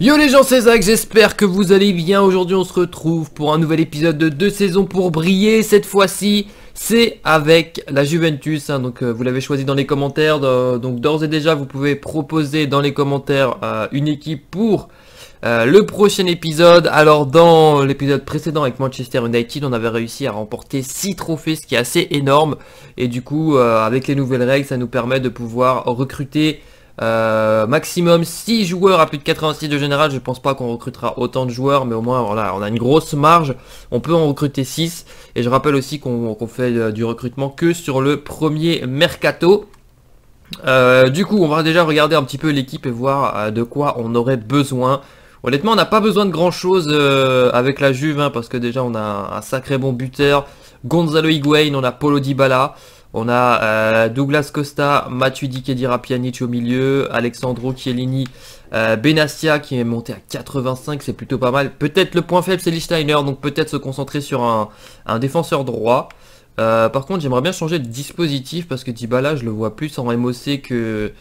Yo les gens c'est Zach, j'espère que vous allez bien, aujourd'hui on se retrouve pour un nouvel épisode de deux saisons pour briller, cette fois-ci c'est avec la Juventus, hein. donc euh, vous l'avez choisi dans les commentaires, euh, donc d'ores et déjà vous pouvez proposer dans les commentaires euh, une équipe pour le prochain épisode, alors dans l'épisode précédent avec Manchester United on avait réussi à remporter 6 trophées ce qui est assez énorme et du coup avec les nouvelles règles ça nous permet de pouvoir recruter euh, maximum 6 joueurs à plus de 86 de général. Je pense pas qu'on recrutera autant de joueurs, mais au moins voilà, on a une grosse marge. On peut en recruter 6. Et je rappelle aussi qu'on fait euh, du recrutement que sur le premier mercato. Euh, du coup, on va déjà regarder un petit peu l'équipe et voir de quoi on aurait besoin. Honnêtement, on n'a pas besoin de grand chose avec la Juve, hein, parce que déjà on a un, sacré bon buteur. Gonzalo Higuain, on a Polo Dybala. On a euh, Douglas Costa, Mathieu Kedira au milieu, Alexandro Chiellini, euh, Benassia qui est monté à 85, c'est plutôt pas mal. Peut-être le point faible c'est Lichsteiner, donc peut-être se concentrer sur un, défenseur droit. Euh, par contre j'aimerais bien changer de dispositif parce que Dybala je le vois plus en MOC que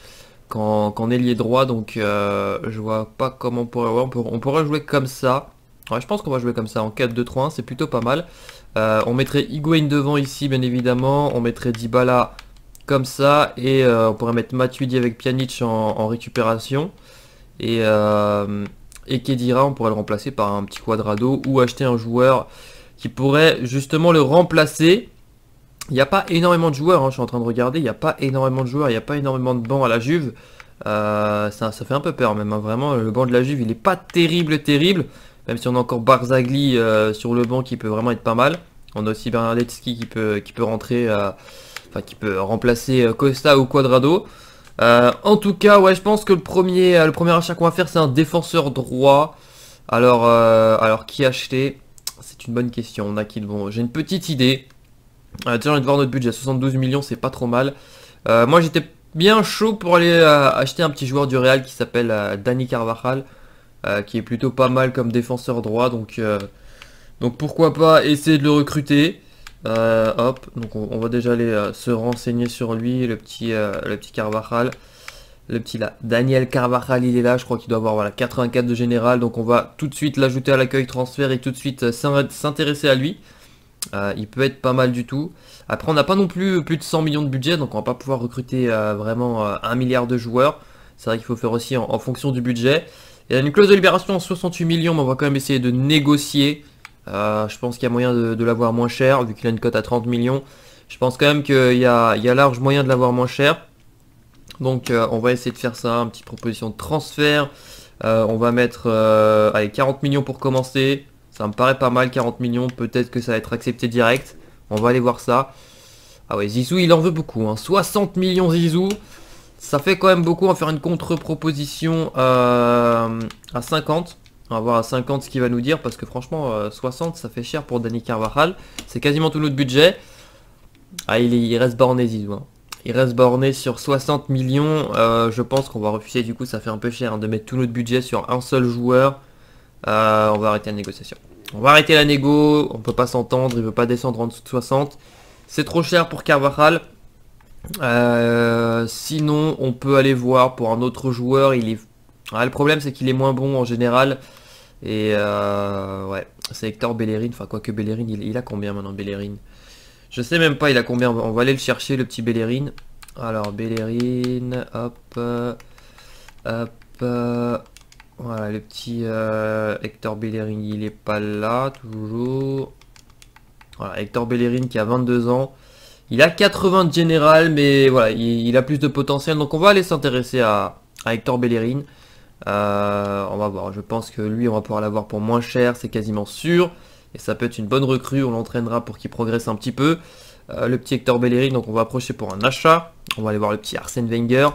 qu'en ailier droit, donc je vois pas comment on pourrait... on, pourrait jouer comme ça. je pense qu'on va jouer comme ça en 4-2-3-1, c'est plutôt pas mal. Euh, on mettrait Higuain devant ici, bien évidemment. On mettrait Dybala comme ça. Et euh, on pourrait mettre Matuidi avec Pjanic en, récupération. Et, euh, Kedira, on pourrait le remplacer par un petit quadrado ou acheter un joueur qui pourrait justement le remplacer. Il n'y a pas énormément de joueurs, hein, je suis en train de regarder. Il n'y a pas énormément de joueurs, il n'y a pas énormément de bancs à la Juve. ça, fait un peu peur même, hein. vraiment le banc de la Juve il n'est pas terrible terrible même si on a encore Barzagli euh, sur le banc qui peut vraiment être pas mal. On a aussi Bernardetsky qui peut, qui peut rentrer, euh, enfin qui peut remplacer euh, Costa ou Quadrado. en tout cas, ouais, je pense que le premier, le premier achat qu'on va faire, c'est un défenseur droit. Alors, alors qui acheter C'est une bonne question. On a qui bon. J'ai une petite idée. déjà, j'ai envie de voir notre budget. 72 millions, c'est pas trop mal. moi, j'étais bien chaud pour aller acheter un petit joueur du Real qui s'appelle Dani Carvajal. Euh, qui est plutôt pas mal comme défenseur droit. Donc, euh, donc pourquoi pas essayer de le recruter. Euh, hop, donc on, va déjà aller se renseigner sur lui, le petit, le petit Carvajal le petit là, Daniel Carvajal, il est là, je crois qu'il doit avoir voilà, 84 de général, donc on va tout de suite l'ajouter à l'accueil transfert et tout de suite s'intéresser à lui. il peut être pas mal du tout. Après, on n'a pas non plus plus de 100 millions de budget, donc on va pas pouvoir recruter vraiment un milliard de joueurs. C'est vrai qu'il faut faire aussi en fonction du budget. Il y a une clause de libération en 68 millions, mais on va quand même essayer de négocier. Euh, je pense qu'il y a moyen de, l'avoir moins cher, vu qu'il a une cote à 30 millions. Je pense quand même qu'il y, a, large moyen de l'avoir moins cher. Donc euh, on va essayer de faire ça, une petite proposition de transfert. Euh, on va mettre 40 millions pour commencer. Ça me paraît pas mal, 40 millions. Peut-être que ça va être accepté direct. On va aller voir ça. Ah ouais, Zizou, il en veut beaucoup. Hein. 60 millions Zizou. Ça fait quand même beaucoup, on faire une contre-proposition euh, à 50. On va voir à 50 ce qu'il va nous dire, parce que franchement, 60, euh, ça fait cher pour Danny Carvajal. C'est quasiment tout notre budget. Ah, il, reste borné, Zizou. Hein. Il reste borné sur 60 millions. Euh, je pense qu'on va refuser, du coup, ça fait un peu cher hein, de mettre tout notre budget sur un seul joueur. on va arrêter la négociation. On va arrêter la négo, on peut pas s'entendre, il veut pas descendre en dessous de 60. C'est trop cher pour Carvajal. Euh, sinon, on peut aller voir pour un autre joueur. Il est... Ah, le problème, c'est qu'il est moins bon en général. Et euh, ouais, c'est Hector Bellerin. Enfin, quoi que il, il, a combien maintenant Bellerin Je sais même pas, il a combien. On va aller le chercher, le petit Bellerin. Alors, Bellerin, hop, euh, hop. voilà, le petit Hector Bellerin, il est pas là, toujours. Voilà, Hector Bellerin qui a 22 ans. Il a 80 de général, mais voilà, il, a plus de potentiel. Donc on va aller s'intéresser à, Hector Bellerin. Euh, on va voir, je pense que lui, on va pouvoir l'avoir pour moins cher, c'est quasiment sûr. Et ça peut être une bonne recrue, on l'entraînera pour qu'il progresse un petit peu. Euh, le petit Hector Bellerin, donc on va approcher pour un achat. On va aller voir le petit Arsène Wenger,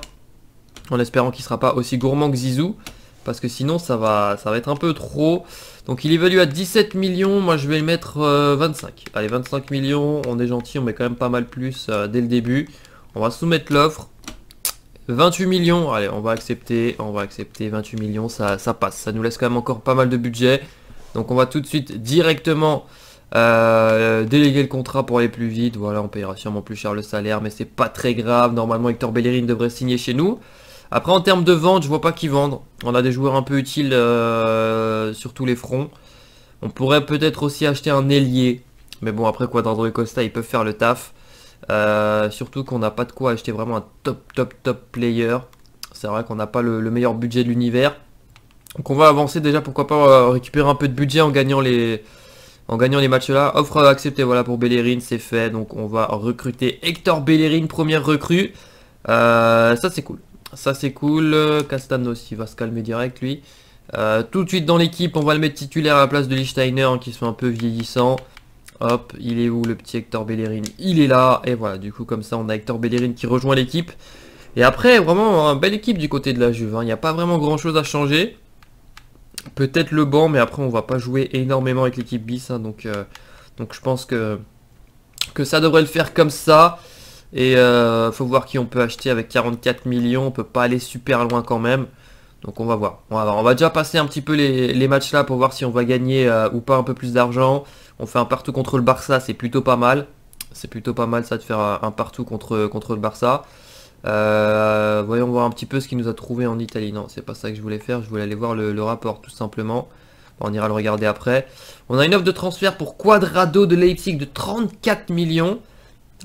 en espérant qu'il ne sera pas aussi gourmand que Zizou. Parce que sinon, ça va, ça va être un peu trop. Donc il évalue à 17 millions, moi je vais mettre 25. Euh, allez, 25 millions, on est gentil, on met quand même pas mal plus euh, dès le début. On va soumettre l'offre. 28 millions, allez, on va accepter, on va accepter 28 millions, ça, ça passe. Ça nous laisse quand même encore pas mal de budget. Donc on va tout de suite directement euh, déléguer le contrat pour aller plus vite. Voilà, on payera sûrement plus cher le salaire, mais c'est pas très grave. Normalement, Hector Bellerin devrait signer chez nous. Après, en termes de vente, je vois pas qui vendre. On a des joueurs un peu utiles euh, sur tous les fronts. On pourrait peut-être aussi acheter un ailier. Mais bon, après quoi, d'André Costa, ils peuvent faire le taf. Euh, surtout qu'on n'a pas de quoi acheter vraiment un top, top, top player. C'est vrai qu'on n'a pas le, meilleur budget de l'univers. Donc on va avancer déjà, pourquoi pas euh, récupérer un peu de budget en gagnant les, en gagnant les matchs là. Offre acceptée, voilà, pour Bellerin, c'est fait. Donc on va recruter Hector Bellerin, première recrue. ça c'est cool. Ça c'est cool. Castano aussi va se calmer direct lui. Euh, tout de suite dans l'équipe, on va le mettre titulaire à la place de Lichtsteiner hein, qui fait un peu vieillissant. Hop, il est où le petit Hector Bellerin Il est là, et voilà, du coup comme ça on a Hector Bellerin qui rejoint l'équipe. Et après, vraiment, une belle équipe du côté de la Juve, hein. il n'y a pas vraiment grand chose à changer. Peut-être le banc, mais après on va pas jouer énormément avec l'équipe bis, hein, donc, euh, donc je pense que, que ça devrait le faire comme ça. Et euh, faut voir qui on peut acheter avec 44 millions, on peut pas aller super loin quand même. Donc on va voir. On va, déjà passer un petit peu les, matchs là pour voir si on va gagner euh, ou pas un peu plus d'argent. On fait un partout contre le Barça, c'est plutôt pas mal. C'est plutôt pas mal ça de faire un partout contre, contre le Barça. Euh, voyons voir un petit peu ce qu'il nous a trouvé en Italie. Non, c'est pas ça que je voulais faire. Je voulais aller voir le, rapport tout simplement. on ira le regarder après. On a une offre de transfert pour Quadrado de Leipzig de 34 millions.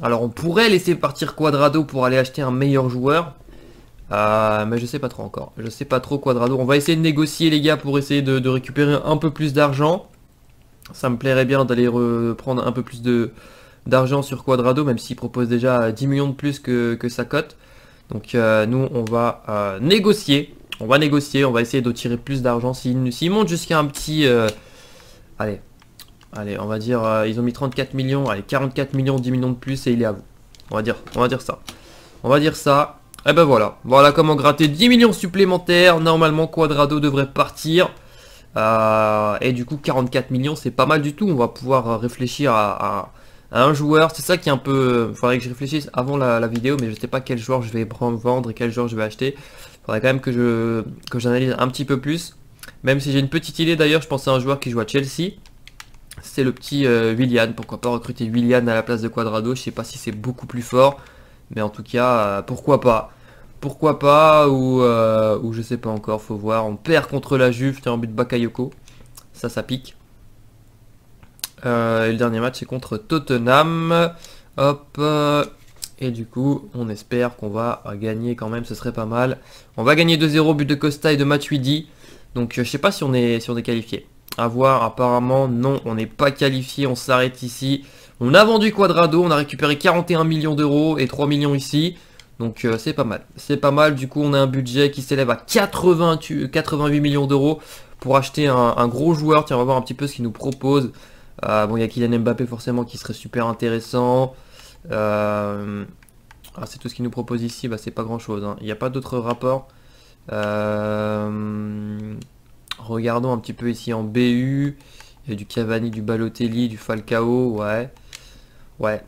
Alors on pourrait laisser partir Quadrado pour aller acheter un meilleur joueur. Ah, mais je sais pas trop encore. Je sais pas trop Quadrado. On va essayer de négocier les gars pour essayer de, récupérer un peu plus d'argent. Ça me plairait bien d'aller reprendre un peu plus de d'argent sur Quadrado, même s'il propose déjà 10 millions de plus que, que sa cote. Donc euh, nous, on va euh, négocier. On va négocier, on va essayer de tirer plus d'argent. S'il monte jusqu'à un petit... Euh, allez, allez, on va dire... ils ont mis 34 millions, allez, 44 millions, 10 millions de plus et il est à vous. On va dire, on va dire ça. On va dire ça. Et eh ben voilà, voilà comment gratter 10 millions supplémentaires. Normalement, Quadrado devrait partir. Euh, et du coup, 44 millions, c'est pas mal du tout. On va pouvoir réfléchir à, un joueur. C'est ça qui est un peu... il euh, faudrait que je réfléchisse avant la, vidéo, mais je sais pas quel joueur je vais vendre et quel joueur je vais acheter. il faudrait quand même que je j'analyse un petit peu plus. Même si j'ai une petite idée d'ailleurs, je pense à un joueur qui joue à Chelsea. C'est le petit euh, Willian. Pourquoi pas recruter Willian à la place de Quadrado Je sais pas si c'est beaucoup plus fort. Mais en tout cas, pourquoi pas pourquoi pas, euh, ou, je sais pas encore, faut voir. On perd contre la Juve, tiens, en but de Bakayoko. Ça, ça pique. Euh, et le dernier match, c'est contre Tottenham. Hop. Euh, et du coup, on espère qu'on va gagner quand même, ce serait pas mal. On va gagner 2-0, but de Costa et de Matuidi. Donc je sais pas si on est, sur des qualifiés. qualifié. A voir, apparemment, non, on n'est pas qualifié, on s'arrête ici. On a vendu Quadrado, on a récupéré 41 millions d'euros et 3 millions ici. Donc euh, c'est pas mal. C'est pas mal, du coup on a un budget qui s'élève à 80, 88 millions d'euros pour acheter un, gros joueur. Tiens, on va voir un petit peu ce qu'il nous propose. Euh, bon, il y a Kylian Mbappé forcément qui serait super intéressant. Euh, ah, c'est tout ce qu'il nous propose ici, bah, c'est pas grand chose. Hein. Il n'y a pas d'autres rapports. Regardons un petit peu ici en BU. Il y a du Cavani, du Balotelli, du Falcao, ouais. Ouais,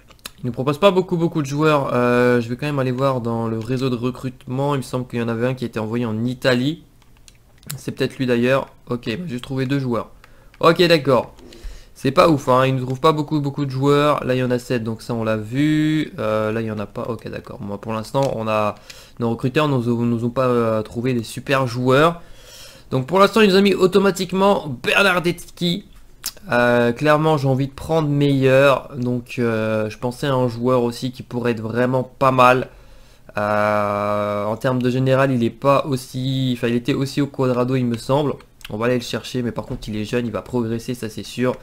il ne propose pas beaucoup beaucoup de joueurs. Euh, je vais quand même aller voir dans le réseau de recrutement. Il me semble qu'il y en avait un qui était envoyé en Italie. C'est peut-être lui d'ailleurs. Ok, bah, j'ai trouvé deux joueurs. Ok, d'accord. C'est pas ouf, hein. il ne trouve pas beaucoup beaucoup de joueurs. Là, il y en a 7, donc ça, on l'a vu. Euh, là, il n'y en a pas. Ok, d'accord. Moi, pour l'instant, on a nos recruteurs nous nous ont pas euh, trouvé des super joueurs. Donc, pour l'instant, il nous a mis automatiquement bernardetsky euh, clairement, j'ai envie de prendre meilleur. Donc, euh, je pensais à un joueur aussi qui pourrait être vraiment pas mal. Euh, en termes de général, il est pas aussi. Enfin, il était aussi au Quadrado, il me semble. On va aller le chercher, mais par contre, il est jeune, il va progresser, ça c'est sûr.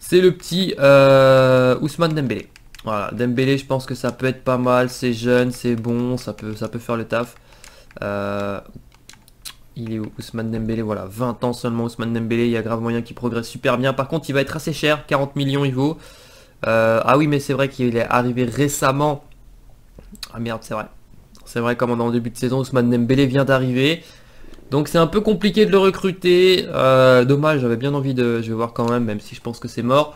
C'est le petit Ousmane Dembélé. Voilà, Dembélé, je pense que ça peut être pas mal. C'est jeune, c'est bon, ça peut, ça peut faire le taf il est Ousmane Dembélé, voilà, 20 ans seulement Ousmane Dembélé, il y a grave moyen qu'il progresse super bien. Par contre, il va être assez cher, 40 millions il vaut. Euh, ah oui, mais c'est vrai qu'il est arrivé récemment. Ah merde, c'est vrai. C'est vrai, comme en début de saison, Ousmane Dembélé vient d'arriver. Donc c'est un peu compliqué de le recruter. Euh, dommage, j'avais bien envie de... Je vais voir quand même, même si je pense que c'est mort.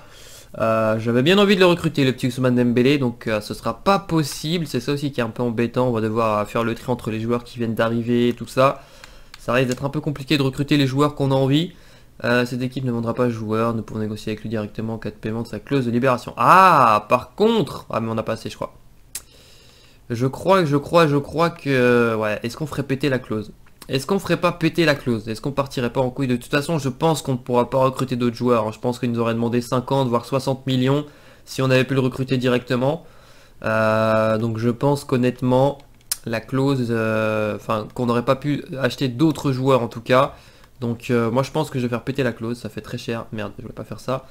Euh, j'avais bien envie de le recruter, le petit Ousmane Dembélé, donc ce ne sera pas possible. C'est ça aussi qui est un peu embêtant. On va devoir faire le tri entre les joueurs qui viennent d'arriver et tout ça ça risque d'être un peu compliqué de recruter les joueurs qu'on a envie. Euh, cette équipe ne vendra pas joueur, nous pouvons négocier avec lui directement en cas de paiement de sa clause de libération. Ah, par contre Ah, mais on n'a pas assez, je crois. Je crois, je crois, je crois que... Ouais, est-ce qu'on ferait péter la clause Est-ce qu'on ferait pas péter la clause Est-ce qu'on partirait pas en couille De toute façon, je pense qu'on ne pourra pas recruter d'autres joueurs. Je pense qu'ils nous auraient demandé 50, voire 60 millions si on avait pu le recruter directement. Euh, donc je pense qu'honnêtement, la clause, euh, enfin qu'on n'aurait pas pu acheter d'autres joueurs en tout cas. Donc euh, moi je pense que je vais faire péter la clause, ça fait très cher. Merde, je vais pas faire ça.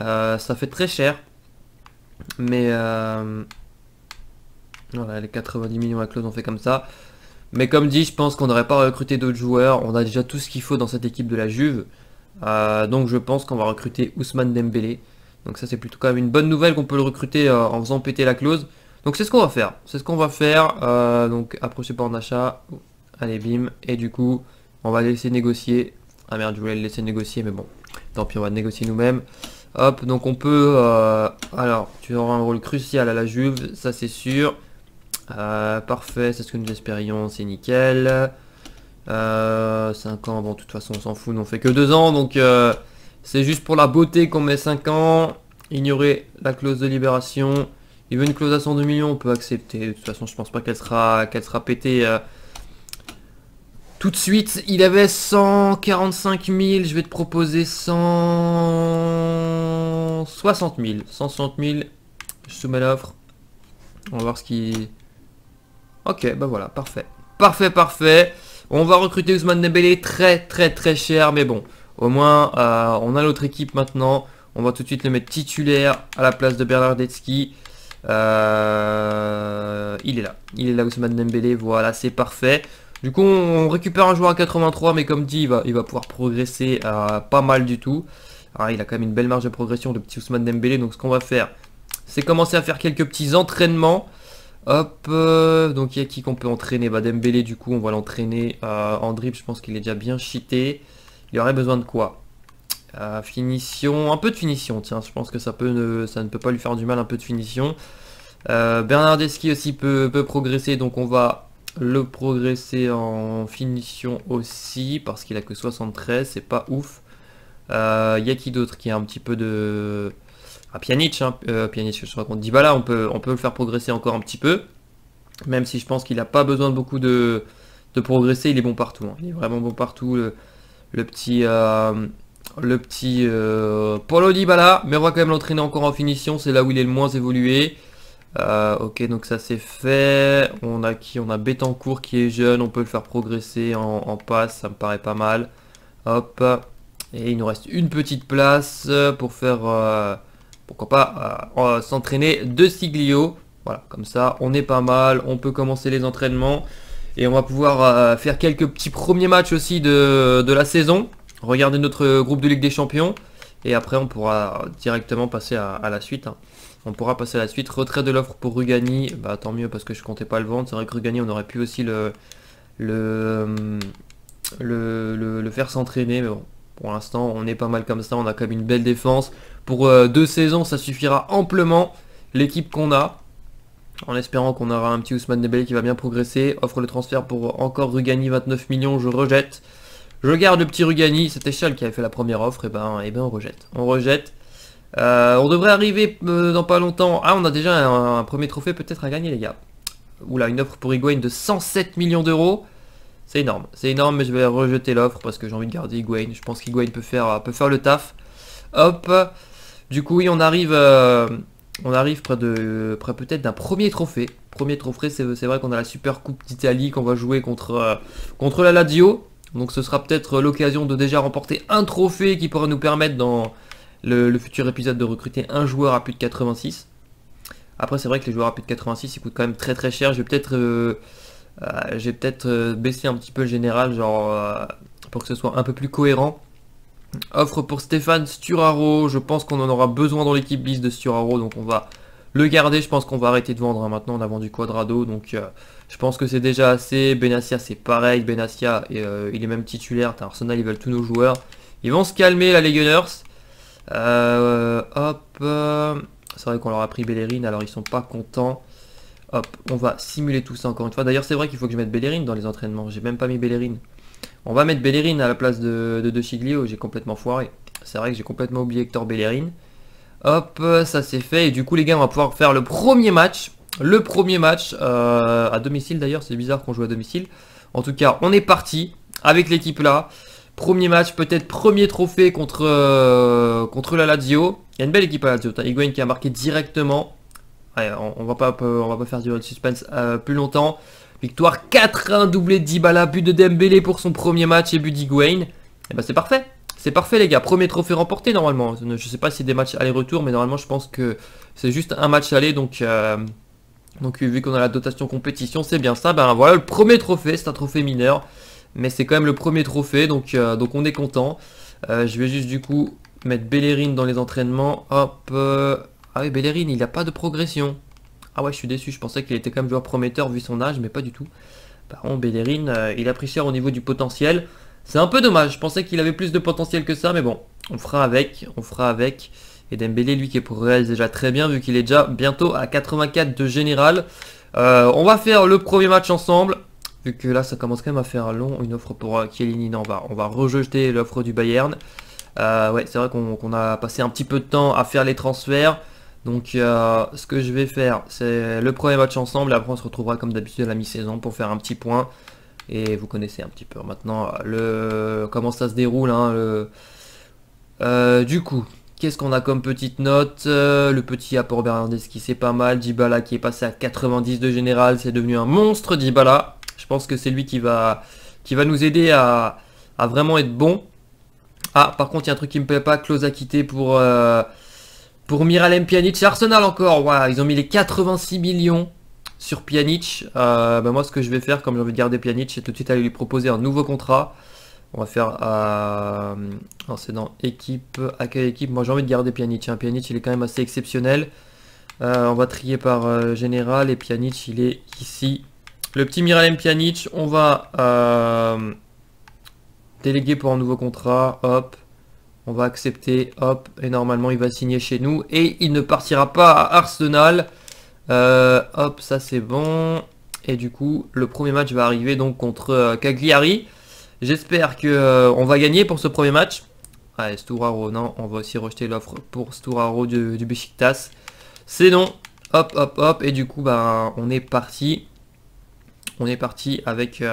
Euh, ça fait très cher. Mais voilà, les 90 millions à clause on fait comme ça. Mais comme dit, je pense qu'on n'aurait pas recruté d'autres joueurs. On a déjà tout ce qu'il faut dans cette équipe de la Juve. donc je pense qu'on va recruter Ousmane Dembélé. Donc ça c'est plutôt quand même une bonne nouvelle qu'on peut le recruter en faisant péter la clause. Donc c'est ce qu'on va faire. C'est ce qu'on va faire. Euh, donc approchez après en achat, Allez bim. Et du coup, on va laisser négocier. Ah merde, je voulais le laisser négocier, mais bon. Tant pis, on va négocier nous-mêmes. Hop, donc on peut... Euh, alors, tu auras un rôle crucial à la Juve, ça c'est sûr. Euh, parfait, c'est ce que nous espérions, c'est nickel. 5 ans, bon, de toute façon, on s'en fout, on fait que 2 ans, donc c'est juste pour la beauté qu'on met 5 ans. Ignorer la clause de libération. Il veut une clause à 102 millions, on peut accepter. De toute façon, je pense pas qu'elle sera, qu'elle sera pétée euh. tout de suite. Il avait 145 000, je vais te proposer 160 000. 160 000, je soumets l'offre. On va voir ce qui... Ok, bah voilà, parfait. Parfait, parfait. On va recruter Ousmane Dembélé très très très cher, mais bon, au moins euh, on a l'autre équipe maintenant. On va tout de suite le mettre titulaire à la place de Bernardetsky. Euh, il est là. Il est là Ousmane Dembélé. Voilà, c'est parfait. Du coup, on récupère un joueur à 83, mais comme dit, il va, pouvoir progresser euh, pas mal du tout. Ah, il a quand même une belle marge de progression, le petit Ousmane Dembélé. Donc, ce qu'on va faire, c'est commencer à faire quelques petits entraînements. Hop, euh, donc il y a qui qu'on peut entraîner bah, Dembélé, du coup, on va l'entraîner en dribble. Je pense qu'il est déjà bien cheaté. Il aurait besoin de quoi finition, un peu de finition, tiens, je pense que ça, peut ne, ça ne peut pas lui faire du mal, un peu de finition. Euh, Bernardeschi aussi peut, progresser, donc on va le progresser en finition aussi, parce qu'il a que 73, c'est pas ouf. Il euh, qui d'autre qui a un petit peu de... Ah, Pjanic, hein, euh, Pjanic, je raconte. Bah là on peut, on peut le faire progresser encore un petit peu, même si je pense qu'il n'a pas besoin de beaucoup de, de progresser, il est bon partout. Hein. Il est vraiment bon partout, le, le petit... Euh, le petit euh, Paulo mais on va quand même l'entraîner encore en finition, c'est là où il est le moins évolué. Euh, ok, donc ça c'est fait. On a qui On a Betancourt qui est jeune, on peut le faire progresser en, passe, ça me paraît pas mal. Hop. Et il nous reste une petite place pour faire, euh, pourquoi pas, euh, s'entraîner de Siglio. Voilà, comme ça, on est pas mal, on peut commencer les entraînements. Et on va pouvoir faire quelques petits premiers matchs aussi de, de la saison regardez notre groupe de Ligue des Champions. Et après, on pourra directement passer à, la suite. Hein. On pourra passer à la suite. Retrait de l'offre pour Rugani. Bah, tant mieux parce que je comptais pas le vendre. C'est vrai que Rugani, on aurait pu aussi le, le, euh, le, faire s'entraîner. Mais bon, pour l'instant, on est pas mal comme ça. On a quand même une belle défense. Pour euh, deux saisons, ça suffira amplement. L'équipe qu'on a. En espérant qu'on aura un petit Ousmane Nebel qui va bien progresser. Offre le transfert pour encore Rugani 29 millions. Je rejette. Je garde le petit Rugani, c'était Chal qui avait fait la première offre, et ben, et ben on rejette. On rejette. Euh, on devrait arriver euh, dans pas longtemps. Ah, on a déjà un, premier trophée peut-être à gagner, les gars. Oula, une offre pour Higuain de 107 millions d'euros. C'est énorme, c'est énorme, mais je vais rejeter l'offre parce que j'ai envie de garder Higuain. Je pense qu'Higuain peut faire, peut faire le taf. Hop. Du coup, oui, on arrive, euh, on arrive près près peut-être d'un premier trophée. Premier trophée, c'est vrai qu'on a la Super Coupe d'Italie qu'on va jouer contre, contre la Lazio. Donc ce sera peut-être l'occasion de déjà remporter un trophée qui pourra nous permettre dans le, futur épisode de recruter un joueur à plus de 86. Après c'est vrai que les joueurs à plus de 86 ils coûtent quand même très très cher. Je vais peut-être euh, euh peut euh, baisser un petit peu le général genre euh, pour que ce soit un peu plus cohérent. Offre pour Stéphane Sturaro, je pense qu'on en aura besoin dans l'équipe blisse de Sturaro, donc on va le garder, je pense qu'on va arrêter de vendre. Hein. Maintenant, on a vendu Quadrado, donc euh, je pense que c'est déjà assez. Benassia, c'est pareil. Benassia, euh, il est même titulaire. Arsenal, ils veulent tous nos joueurs. Ils vont se calmer, la les Gunners. Euh, hop. c'est vrai qu'on leur a pris Bellerin, alors ils sont pas contents. Hop, on va simuler tout ça encore une fois. D'ailleurs, c'est vrai qu'il faut que je mette Bellerin dans les entraînements. J'ai même pas mis Bellerin. On va mettre Bellerin à la place de De, Chiglio. J'ai complètement foiré. C'est vrai que j'ai complètement oublié Hector Bellerin. Hop, ça c'est fait. Et du coup, les gars, on va pouvoir faire le premier match. Le premier match, euh, à domicile d'ailleurs, c'est bizarre qu'on joue à domicile. En tout cas, on est parti avec l'équipe là. Premier match, peut-être premier trophée contre, euh, contre la Lazio. Il y a une belle équipe à Lazio. T'as qui a marqué directement. on, va pas, on va pas faire du suspense euh, plus longtemps. Victoire 4-1, doublé de Dybala, but de Dembélé pour son premier match et but d'Higuain. Et eh bah ben, c'est parfait. C'est parfait les gars, premier trophée remporté normalement. Je sais pas si c'est des matchs aller-retour, mais normalement je pense que c'est juste un match aller. Donc, euh, donc vu qu'on a la dotation compétition, c'est bien ça. Ben voilà le premier trophée, c'est un trophée mineur. Mais c'est quand même le premier trophée, donc, euh, donc on est content. Euh, je vais juste du coup mettre Bellerin dans les entraînements. Hop. Ah oui, Bellerin, il n'a pas de progression. Ah ouais, je suis déçu, je pensais qu'il était quand même joueur prometteur vu son âge, mais pas du tout. Par contre, Bellerin, il a pris cher au niveau du potentiel. C'est un peu dommage, je pensais qu'il avait plus de potentiel que ça, mais bon, on fera avec, on fera avec. Et Dembélé, lui qui est pour Real déjà très bien, vu qu'il est déjà bientôt à 84 de général. Euh, on va faire le premier match ensemble, vu que là ça commence quand même à faire long. Une offre pour Kielini, euh, non, on va, on va rejeter l'offre du Bayern. Euh, ouais, c'est vrai qu'on a passé un petit peu de temps à faire les transferts. Donc ce que je vais faire, c'est le premier match ensemble, et après on se retrouvera comme d'habitude à la mi-saison pour faire un petit point et vous connaissez un petit peu. Maintenant, le comment ça se déroule. Hein, euh, du coup, qu'est-ce qu'on a comme petite note euh, Le petit apport qui c'est pas mal. Dibala qui est passé à 90 de général, c'est devenu un monstre Dibala Je pense que c'est lui qui va, qui va nous aider à, vraiment être bon. Ah, par contre, il y a un truc qui me plaît pas. close a quitté pour, euh, pour Miralem Pjanic. Arsenal encore. ils ont mis les 86 millions sur Pjanic, euh, bah, moi ce que je vais faire, comme j'ai envie de garder Pjanic, c'est tout de suite aller lui proposer un nouveau contrat. On va faire, euh, c'est dans équipe, accueil équipe, moi j'ai envie de garder Pjanic. Hein. il est quand même assez exceptionnel. Euh, on va trier par euh, général et Pjanic il est ici. Le petit Miralem Pjanic, on va déléguer pour un nouveau contrat, hop. On va accepter, hop, et normalement il va signer chez nous. Et il ne partira pas à Arsenal. Euh, hop, ça c'est bon. Et du coup, le premier match va arriver donc contre euh, Cagliari. J'espère que euh, on va gagner pour ce premier match. Allez, Stouraro, non, on va aussi rejeter l'offre pour Stouraro du, du Besiktas. C'est non. Hop, hop, hop. Et du coup, ben, on est parti. On est parti avec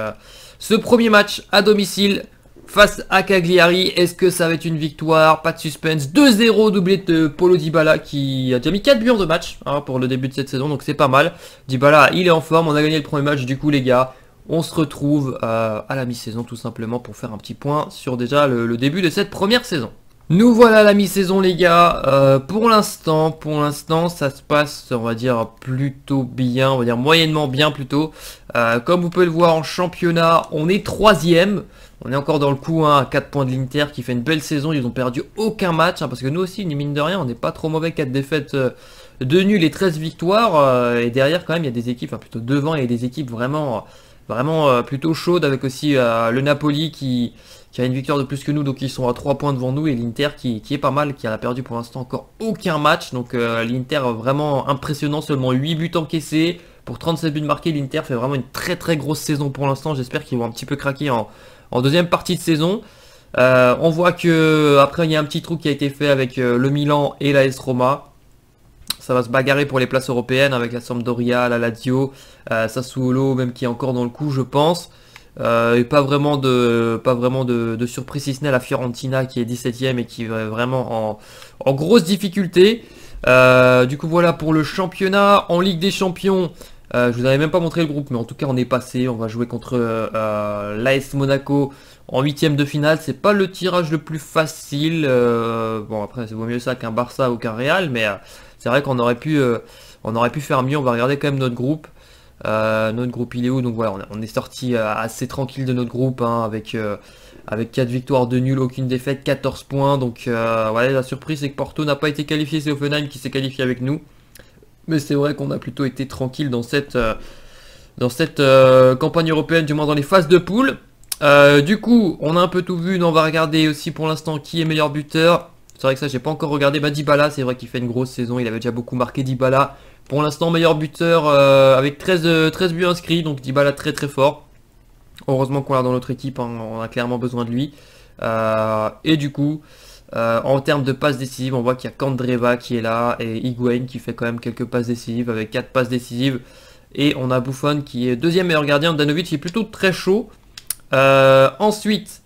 ce premier match à domicile face à Cagliari. Est-ce que ça va être une victoire Pas de suspense. 2-0 doublé de Polo Dybala qui a déjà mis 4 buts de match hein, pour le début de cette saison, donc c'est pas mal. Dybala, il est en forme, on a gagné le premier match, du coup les gars, on se retrouve euh, à la mi-saison tout simplement pour faire un petit point sur déjà le, début de cette première saison. Nous voilà à la mi-saison les gars, euh, pour l'instant, pour l'instant ça se passe on va dire plutôt bien, on va dire moyennement bien plutôt. Euh, comme vous pouvez le voir en championnat, on est troisième, on est encore dans le coup, hein, à 4 points de l'Inter qui fait une belle saison. Ils ont perdu aucun match, hein, parce que nous aussi, mine de rien, on n'est pas trop mauvais. 4 défaites, euh, de nul nuls et 13 victoires. Euh, et derrière, quand même, il y a des équipes, plutôt devant, et des équipes vraiment, euh, vraiment plutôt chaudes, avec aussi le Napoli qui, qui, a une victoire de plus que nous, donc ils sont à 3 points devant nous, et l'Inter qui, qui, est pas mal, qui a perdu pour l'instant encore aucun match. Donc l'Inter vraiment impressionnant, seulement 8 buts encaissés. Pour 37 buts marqués, l'Inter fait vraiment une très très grosse saison pour l'instant. J'espère qu'ils vont un petit peu craquer en en deuxième partie de saison. Euh, on voit que après il y a un petit trou qui a été fait avec euh, le Milan et la Estroma. Roma. Ça va se bagarrer pour les places européennes avec la Sampdoria, la Lazio, euh, Sassuolo même qui est encore dans le coup je pense. et pas vraiment de pas vraiment de, surprise si ce n'est la Fiorentina qui est 17ème et qui est vraiment en, en grosse difficulté. du coup voilà pour le championnat en Ligue des Champions. Euh, je vous avais même pas montré le groupe, mais en tout cas on est passé. On va jouer contre euh, euh, l'AS Monaco en huitième de finale. C'est pas le tirage le plus facile. bon après c'est vaut mieux ça qu'un Barça ou qu'un Real, mais c'est vrai qu'on aurait pu on aurait pu faire mieux. On va regarder quand même notre groupe. notre groupe il est où Donc voilà, on, est sorti assez tranquille de notre groupe hein, avec avec 4 victoires de nul, aucune défaite, 14 points. Donc voilà, la surprise c'est que Porto n'a pas été qualifié, c'est Offenheim qui s'est qualifié avec nous. Mais c'est vrai qu'on a plutôt été tranquille dans cette, euh, dans cette euh, campagne européenne, du moins dans les phases de poule. Euh, du coup, on a un peu tout vu, on va regarder aussi pour l'instant qui est meilleur buteur. C'est vrai que ça, j'ai pas encore regardé. Bah, Dybala, c'est vrai qu'il fait une grosse saison, il avait déjà beaucoup marqué Dybala. Pour l'instant, meilleur buteur avec 13, 13 buts inscrits, donc Dybala très très fort. Heureusement qu'on l'a dans notre équipe, hein. on a clairement besoin de lui. et du coup, euh, en termes de passes décisives, on voit qu'il y a Kandreva qui est là et Higuain qui fait quand même quelques passes décisives avec 4 passes décisives. Et on a Buffon qui est deuxième meilleur gardien. Danovic qui est plutôt très chaud. Euh, ensuite,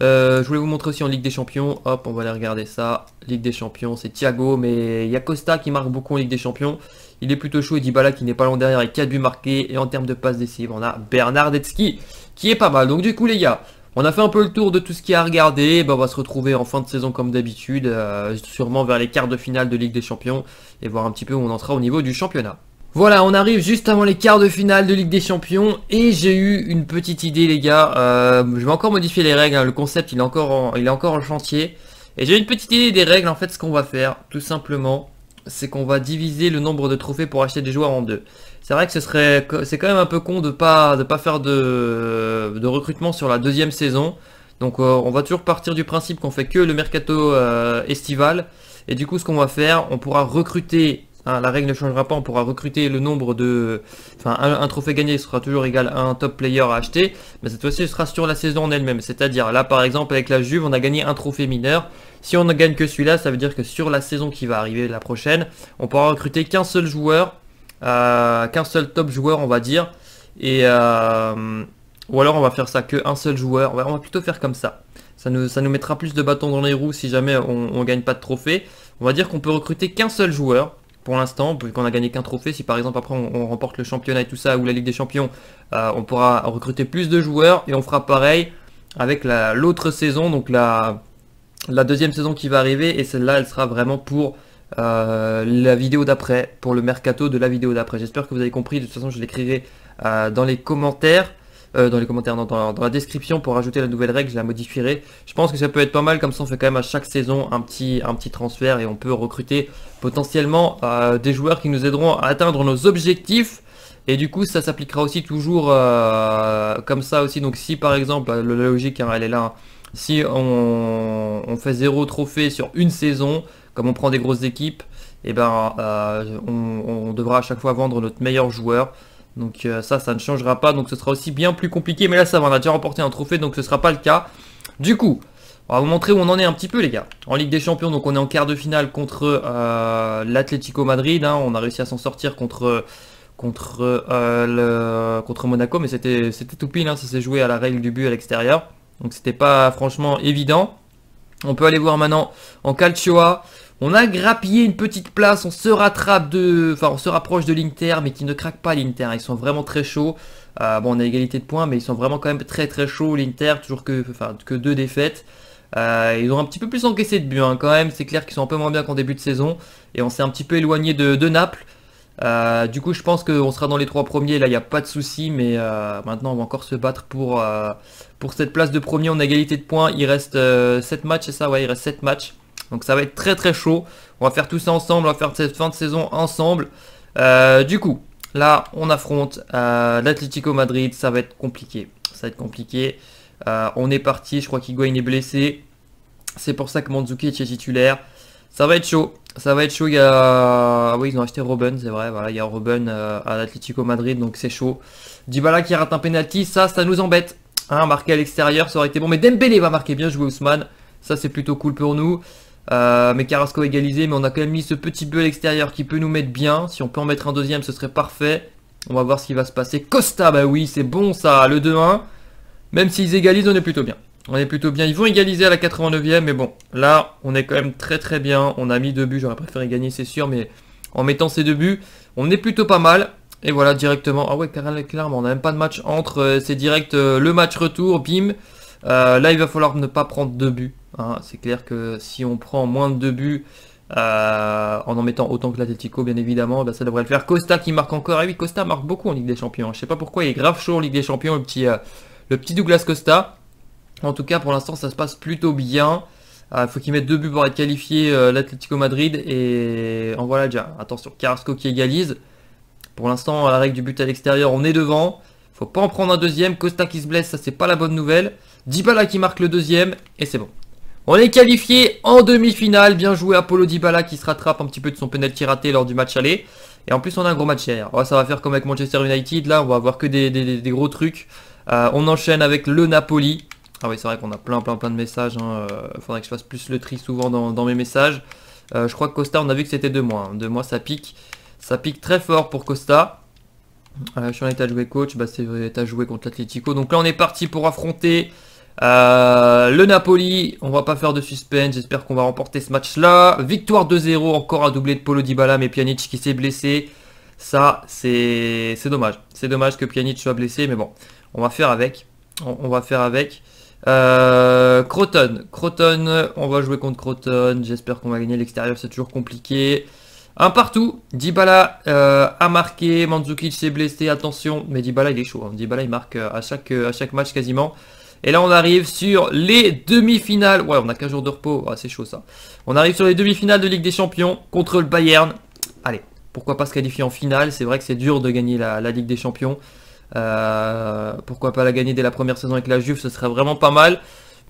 euh, je voulais vous montrer aussi en Ligue des Champions. Hop, on va aller regarder ça. Ligue des Champions, c'est Thiago, mais il y a Costa qui marque beaucoup en Ligue des Champions. Il est plutôt chaud et Dybala qui n'est pas loin derrière et qui a dû marquer. Et en termes de passes décisives, on a Bernardetsky qui est pas mal. Donc du coup les gars, on a fait un peu le tour de tout ce qui a à regarder. Bah, on va se retrouver en fin de saison comme d'habitude, euh, sûrement vers les quarts de finale de Ligue des Champions et voir un petit peu où on en au niveau du championnat. Voilà, on arrive juste avant les quarts de finale de Ligue des Champions et j'ai eu une petite idée les gars. Euh, je vais encore modifier les règles, hein. le concept il est encore en, il est encore en chantier. Et j'ai une petite idée des règles en fait ce qu'on va faire tout simplement c'est qu'on va diviser le nombre de trophées pour acheter des joueurs en deux. C'est vrai que ce serait, c'est quand même un peu con de pas de pas faire de, de recrutement sur la deuxième saison. Donc euh, on va toujours partir du principe qu'on fait que le mercato euh, estival. Et du coup ce qu'on va faire, on pourra recruter, hein, la règle ne changera pas, on pourra recruter le nombre de... Enfin un, un, trophée gagné sera toujours égal à un top player à acheter, mais cette fois-ci ce sera sur la saison en elle-même. C'est-à-dire là par exemple avec la Juve on a gagné un trophée mineur. Si on ne gagne que celui-là, ça veut dire que sur la saison qui va arriver la prochaine, on pourra recruter qu'un seul joueur euh, qu'un seul top joueur, on va dire. Et, euh, ou alors on va faire ça qu'un seul joueur. On va, plutôt faire comme ça. Ça nous, ça nous, mettra plus de bâtons dans les roues si jamais on gagne pas de trophée. On va dire qu'on peut recruter qu'un seul joueur pour l'instant, qu'on a gagné qu'un trophée. Si par exemple après on, remporte le championnat et tout ça, ou la Ligue des Champions, euh, on pourra recruter plus de joueurs et on fera pareil avec l'autre saison, donc la, deuxième saison qui va arriver. Et celle-là, elle sera vraiment pour euh, la vidéo d'après, pour le mercato de la vidéo d'après. J'espère que vous avez compris, de toute façon je l'écrirai euh, euh, dans les commentaires. dans les commentaires, dans, la description pour ajouter la nouvelle règle, je la modifierai. Je pense que ça peut être pas mal, comme ça on fait quand même à chaque saison un petit, un petit transfert et on peut recruter potentiellement des joueurs qui nous aideront à atteindre nos objectifs. Et du coup, ça s'appliquera aussi toujours comme ça aussi. Donc si par exemple, la logique, hein, elle est là, hein. si on, on, fait zéro trophée sur une saison, comme on prend des grosses équipes, et eh ben, euh, on, devra à chaque fois vendre notre meilleur joueur. Donc euh, ça, ça ne changera pas. Donc ce sera aussi bien plus compliqué. Mais là, ça va, on a déjà remporté un trophée, donc ce ne sera pas le cas. Du coup, on va vous montrer où on en est un petit peu, les gars. En Ligue des Champions, donc on est en quart de finale contre euh, l'Atlético Madrid. Hein. On a réussi à s'en sortir contre... Contre, contre Monaco, mais c'était tout pile, hein. ça s'est joué à la règle du but à l'extérieur. Donc c'était pas franchement évident. On peut aller voir maintenant en Calcioa. On a grappillé une petite place, on se rattrape de... Enfin, on se rapproche de l'Inter, mais qui ne craque pas l'Inter. Ils sont vraiment très chauds. Euh, bon, on a égalité de points, mais ils sont vraiment quand même très très chauds. L'Inter, toujours que, enfin, que deux défaites. Euh, ils ont un petit peu plus encaissé de buts hein, quand même. C'est clair qu'ils sont un peu moins bien qu'en début de saison. Et on s'est un petit peu éloigné de, Naples. Euh, du coup, je pense qu'on sera dans les trois premiers. Là, il n'y a pas de souci. Mais maintenant, on va encore se battre pour, pour cette place de premier. On a égalité de points. Il reste 7 matchs, c'est ça Ouais, il reste 7 matchs. Donc ça va être très très chaud. On va faire tout ça ensemble, on va faire cette fin de saison ensemble. Euh, du coup, là on affronte l'Atletico euh, l'Atlético Madrid, ça va être compliqué. Ça va être compliqué. Euh, on est parti, je crois qu'Higuain est blessé. C'est pour ça que Manzuki est titulaire. Ça va être chaud. Ça va être chaud. Il y a... Ah oui, ils ont acheté Robben, c'est vrai. Voilà, il y a Robben à l'Atlético Madrid, donc c'est chaud. Dybala qui rate un penalty, ça, ça nous embête. Hein, marquer à l'extérieur, ça aurait été bon. Mais Dembélé va marquer. Bien jouer Ousmane. Ça, c'est plutôt cool pour nous. Euh, mais Carrasco égalisé, mais on a quand même mis ce petit but à l'extérieur qui peut nous mettre bien. Si on peut en mettre un deuxième, ce serait parfait. On va voir ce qui va se passer. Costa, bah oui, c'est bon ça, le 2-1. Même s'ils égalisent, on est plutôt bien. On est plutôt bien. Ils vont égaliser à la 89e, mais bon, là, on est quand même très très bien. On a mis deux buts, j'aurais préféré gagner, c'est sûr, mais en mettant ces deux buts, on est plutôt pas mal. Et voilà, directement. Ah ouais, clairement, on n'a même pas de match entre. Euh, c'est direct euh, le match retour, bim. là, il va falloir ne pas prendre deux buts. Hein, c'est clair que si on prend moins de deux buts euh, en en mettant autant que l'Atletico, bien évidemment, bah, ça devrait le faire. Costa qui marque encore. Et ah oui, Costa marque beaucoup en Ligue des Champions. Je sais pas pourquoi il est grave chaud en Ligue des Champions, le petit, euh, Douglas Costa. En tout cas, pour l'instant, ça se passe plutôt bien. il euh, faut qu'il mette deux buts pour être qualifié L'Atletico Madrid. Et en voilà déjà. Attention, Carrasco qui égalise. Pour l'instant, la règle du but à l'extérieur, on est devant. Faut pas en prendre un deuxième. Costa qui se blesse, ça c'est pas la bonne nouvelle. Dybala qui marque le deuxième. Et c'est bon. On est qualifié en demi-finale. Bien joué Apollo Dybala qui se rattrape un petit peu de son penalty raté lors du match aller. Et en plus, on a un gros match hier. Oh, ça va faire comme avec Manchester United. Là, on va avoir que des, gros trucs. Euh, on enchaîne avec le Napoli. Ah oui, c'est vrai qu'on a plein, plein, plein de messages. Il hein. euh, Faudrait que je fasse plus le tri souvent dans, mes messages. Euh, je crois que Costa, on a vu que c'était deux mois. Hein. Deux mois, ça pique. Ça pique très fort pour Costa. je suis en état de jouer coach. Bah, c'est état joué contre l'Atletico. Donc là, on est parti pour affronter euh, le Napoli, on va pas faire de suspense, j'espère qu'on va remporter ce match-là. Victoire 2-0, encore à doublé de Polo Dybala, mais Pjanic qui s'est blessé. Ça, c'est dommage. C'est dommage que Pjanic soit blessé, mais bon, on va faire avec. On, va faire avec. Croton, euh, Croton, on va jouer contre Croton. J'espère qu'on va gagner l'extérieur, c'est toujours compliqué. Un partout, Dybala euh, a marqué, Mandzukic s'est blessé, attention, mais Dybala il est chaud, hein. Dybala il marque à chaque, à chaque match quasiment. Et là, on arrive sur les demi-finales. Ouais, on a qu'un jour de repos. Ah, c'est chaud ça. On arrive sur les demi-finales de Ligue des Champions contre le Bayern. Allez, pourquoi pas se qualifier en finale C'est vrai que c'est dur de gagner la, Ligue des Champions. Euh, pourquoi pas la gagner dès la première saison avec la Juve Ce serait vraiment pas mal.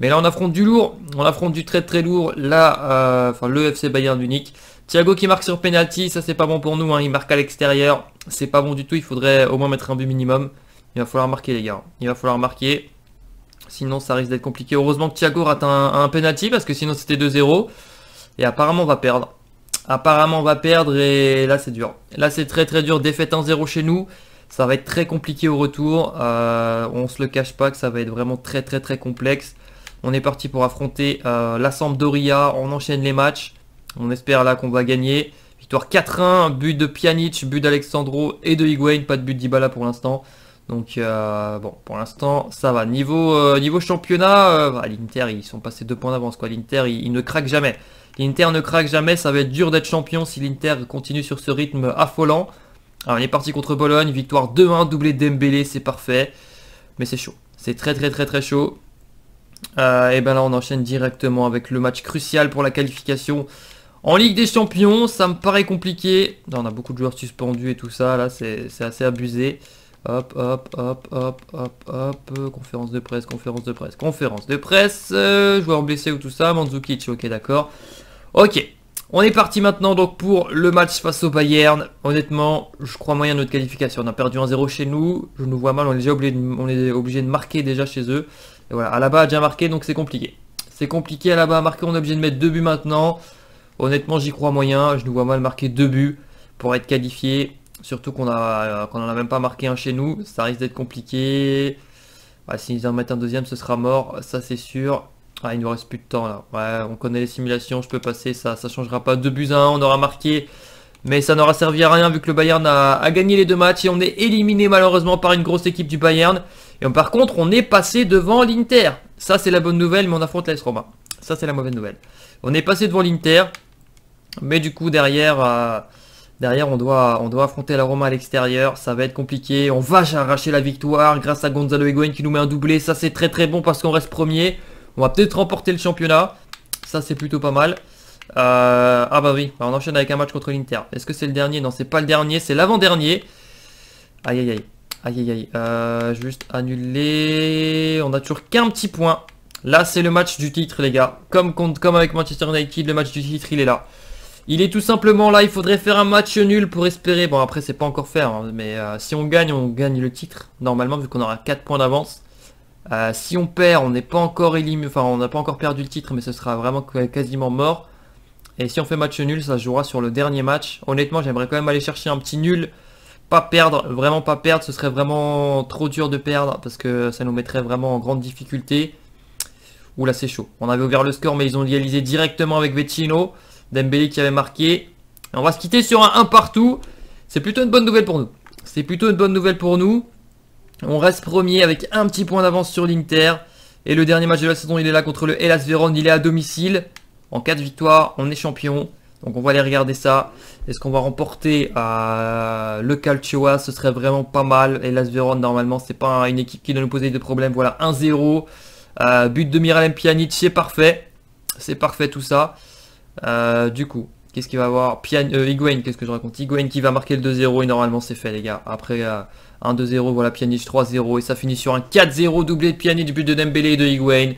Mais là, on affronte du lourd. On affronte du très très lourd. Là, euh, enfin, le FC Bayern Munich. Thiago qui marque sur penalty, ça c'est pas bon pour nous, hein. il marque à l'extérieur, c'est pas bon du tout, il faudrait au moins mettre un but minimum. Il va falloir marquer les gars, il va falloir marquer. Sinon, ça risque d'être compliqué. Heureusement que Thiago rate un, penalty parce que sinon c'était 2-0. Et apparemment, on va perdre. Apparemment, on va perdre et là, c'est dur. Là, c'est très très dur. Défaite 1-0 chez nous. Ça va être très compliqué au retour. Euh, on se le cache pas que ça va être vraiment très très très complexe. On est parti pour affronter euh, l'Assemble d'Oria. On enchaîne les matchs. On espère là qu'on va gagner. Victoire 4-1, but de Pjanic, but d'Alexandro et de Higuain. Pas de but d'Ibala pour l'instant. Donc euh, bon, pour l'instant, ça va. Niveau, euh, niveau championnat, euh, bah, l'Inter, ils sont passés deux points d'avance. L'Inter, ils, ne craquent jamais. L'Inter ne craque jamais, ça va être dur d'être champion si l'Inter continue sur ce rythme affolant. Alors, on est parti contre Bologne, victoire 2-1, doublé Dembélé, c'est parfait. Mais c'est chaud, c'est très très très très chaud. et ben là, on enchaîne directement avec le match crucial pour la qualification en Ligue des Champions. Ça me paraît compliqué. on a beaucoup de joueurs suspendus et tout ça, là c'est assez abusé. Hop, hop, hop, hop, hop, hop. Conférence de presse, conférence de presse, conférence de presse. Euh, joueur blessé ou tout ça. Mandzukic, ok, d'accord. Ok. On est parti maintenant donc pour le match face au Bayern. Honnêtement, je crois moyen notre qualification. On a perdu 1-0 chez nous. Je nous vois mal. On est obligé de, on est obligé de marquer déjà chez eux. Et voilà, à la bas a déjà marqué, donc c'est compliqué. C'est compliqué à la base à marquer. On est obligé de mettre deux buts maintenant. Honnêtement, j'y crois moyen. Je nous vois mal marquer deux buts pour être qualifié. Surtout qu'on a euh, qu'on a même pas marqué un chez nous, ça risque d'être compliqué. Bah, s'ils en mettent un deuxième, ce sera mort, ça c'est sûr. Ah, il nous reste plus de temps là. Ouais, on connaît les simulations, je peux passer, ça ça changera pas. Deux buts à un, on aura marqué. Mais ça n'aura servi à rien vu que le Bayern a, gagné les deux matchs et on est éliminé malheureusement par une grosse équipe du Bayern. Et par contre, on est passé devant l'Inter. Ça, c'est la bonne nouvelle, mais on affronte l'AS Roma. Ça, c'est la mauvaise nouvelle. On est passé devant l'Inter. Mais du coup, derrière, euh, Derrière, on doit, on doit affronter la Roma à l'extérieur. Ça va être compliqué. On va arracher la victoire grâce à Gonzalo egoen qui nous met un doublé. Ça, c'est très très bon parce qu'on reste premier. On va peut-être remporter le championnat. Ça, c'est plutôt pas mal. Euh, ah bah oui, bah, on enchaîne avec un match contre l'Inter. Est-ce que c'est le dernier Non, c'est pas le dernier, c'est l'avant-dernier. Aïe, aïe, aïe. Aïe, aïe, euh, juste annuler. On a toujours qu'un petit point. Là, c'est le match du titre, les gars. Comme, comme avec Manchester United, le match du titre, il est là. Il est tout simplement là, il faudrait faire un match nul pour espérer. Bon après c'est pas encore fait, hein, mais euh, si on gagne, on gagne le titre, normalement vu qu'on aura 4 points d'avance. Euh, si on perd, on n'est pas encore éliminé, enfin on n'a pas encore perdu le titre, mais ce sera vraiment quasiment mort. Et si on fait match nul, ça se jouera sur le dernier match. Honnêtement, j'aimerais quand même aller chercher un petit nul. Pas perdre, vraiment pas perdre, ce serait vraiment trop dur de perdre parce que ça nous mettrait vraiment en grande difficulté. oula c'est chaud. On avait ouvert le score mais ils ont réalisé directement avec Vecino. Dembele qui avait marqué. On va se quitter sur un 1 partout. C'est plutôt une bonne nouvelle pour nous. C'est plutôt une bonne nouvelle pour nous. On reste premier avec un petit point d'avance sur l'Inter. Et le dernier match de la saison, il est là contre le Hellas Vérone. Il est à domicile. En cas de victoire, on est champion. Donc on va aller regarder ça. Est-ce qu'on va remporter le Calcioa Ce serait vraiment pas mal. Hellas Vérone, normalement, c'est pas une équipe qui doit nous poser de problèmes. Voilà, 1-0. Euh, but de Miralem Pjanic, c'est parfait. C'est parfait tout ça. Euh, du coup, qu'est-ce qu'il va avoir Pian euh, qu'est-ce que je raconte Higuain qui va marquer le 2-0 et normalement c'est fait les gars. Après 1 euh, 2-0, voilà Pjanic 3-0 et ça finit sur un 4-0 doublé de du but de Dembélé et de Higuain.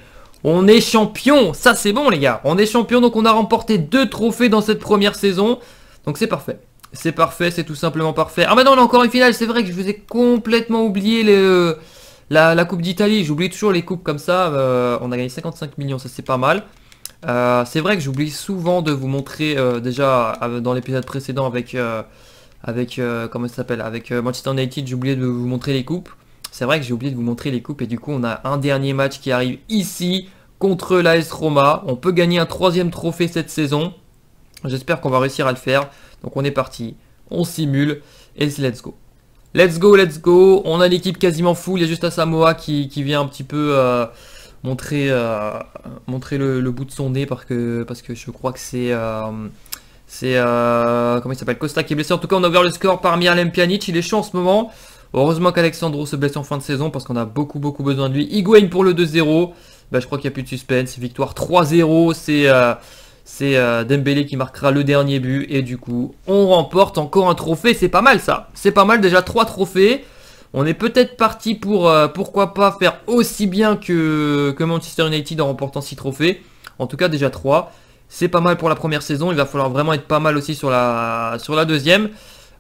On est champion, ça c'est bon les gars. On est champion donc on a remporté deux trophées dans cette première saison. Donc c'est parfait. C'est parfait, c'est tout simplement parfait. Ah mais bah non, on a encore une finale, c'est vrai que je vous ai complètement oublié la, Coupe d'Italie. J'oublie toujours les coupes comme ça. on a gagné 55 millions, ça c'est pas mal. Euh, c'est vrai que j'oublie souvent de vous montrer euh, déjà dans l'épisode précédent avec euh, avec comment ça s'appelle avec Manchester United, j'ai oublié de vous montrer les coupes. C'est vrai que j'ai oublié de vous montrer les coupes et du coup on a un dernier match qui arrive ici contre l'AS Roma. On peut gagner un troisième trophée cette saison. J'espère qu'on va réussir à le faire. Donc on est parti, on simule et let's go. Let's go, let's go. On a l'équipe quasiment full. Il y a juste Asamoah qui, qui vient un petit peu montrer, euh, montrer le, bout de son nez parce que, parce que je crois que c'est... Euh, c'est... Euh, comment il s'appelle Costa qui est blessé. En tout cas, on a ouvert le score parmi Miralem Pjanic. Il est chaud en ce moment. Heureusement qu'Alexandro se blesse en fin de saison parce qu'on a beaucoup, beaucoup besoin de lui. Higuain pour le 2-0. Bah, je crois qu'il n'y a plus de suspense. Victoire 3-0. C'est euh, Dembélé qui marquera le dernier but. Et du coup, on remporte encore un trophée. C'est pas mal ça. C'est pas mal déjà. Trois trophées. On est peut-être parti pour euh, pourquoi pas faire aussi bien que, Manchester United en remportant 6 trophées. En tout cas déjà 3. C'est pas mal pour la première saison. Il va falloir vraiment être pas mal aussi sur la, sur la deuxième.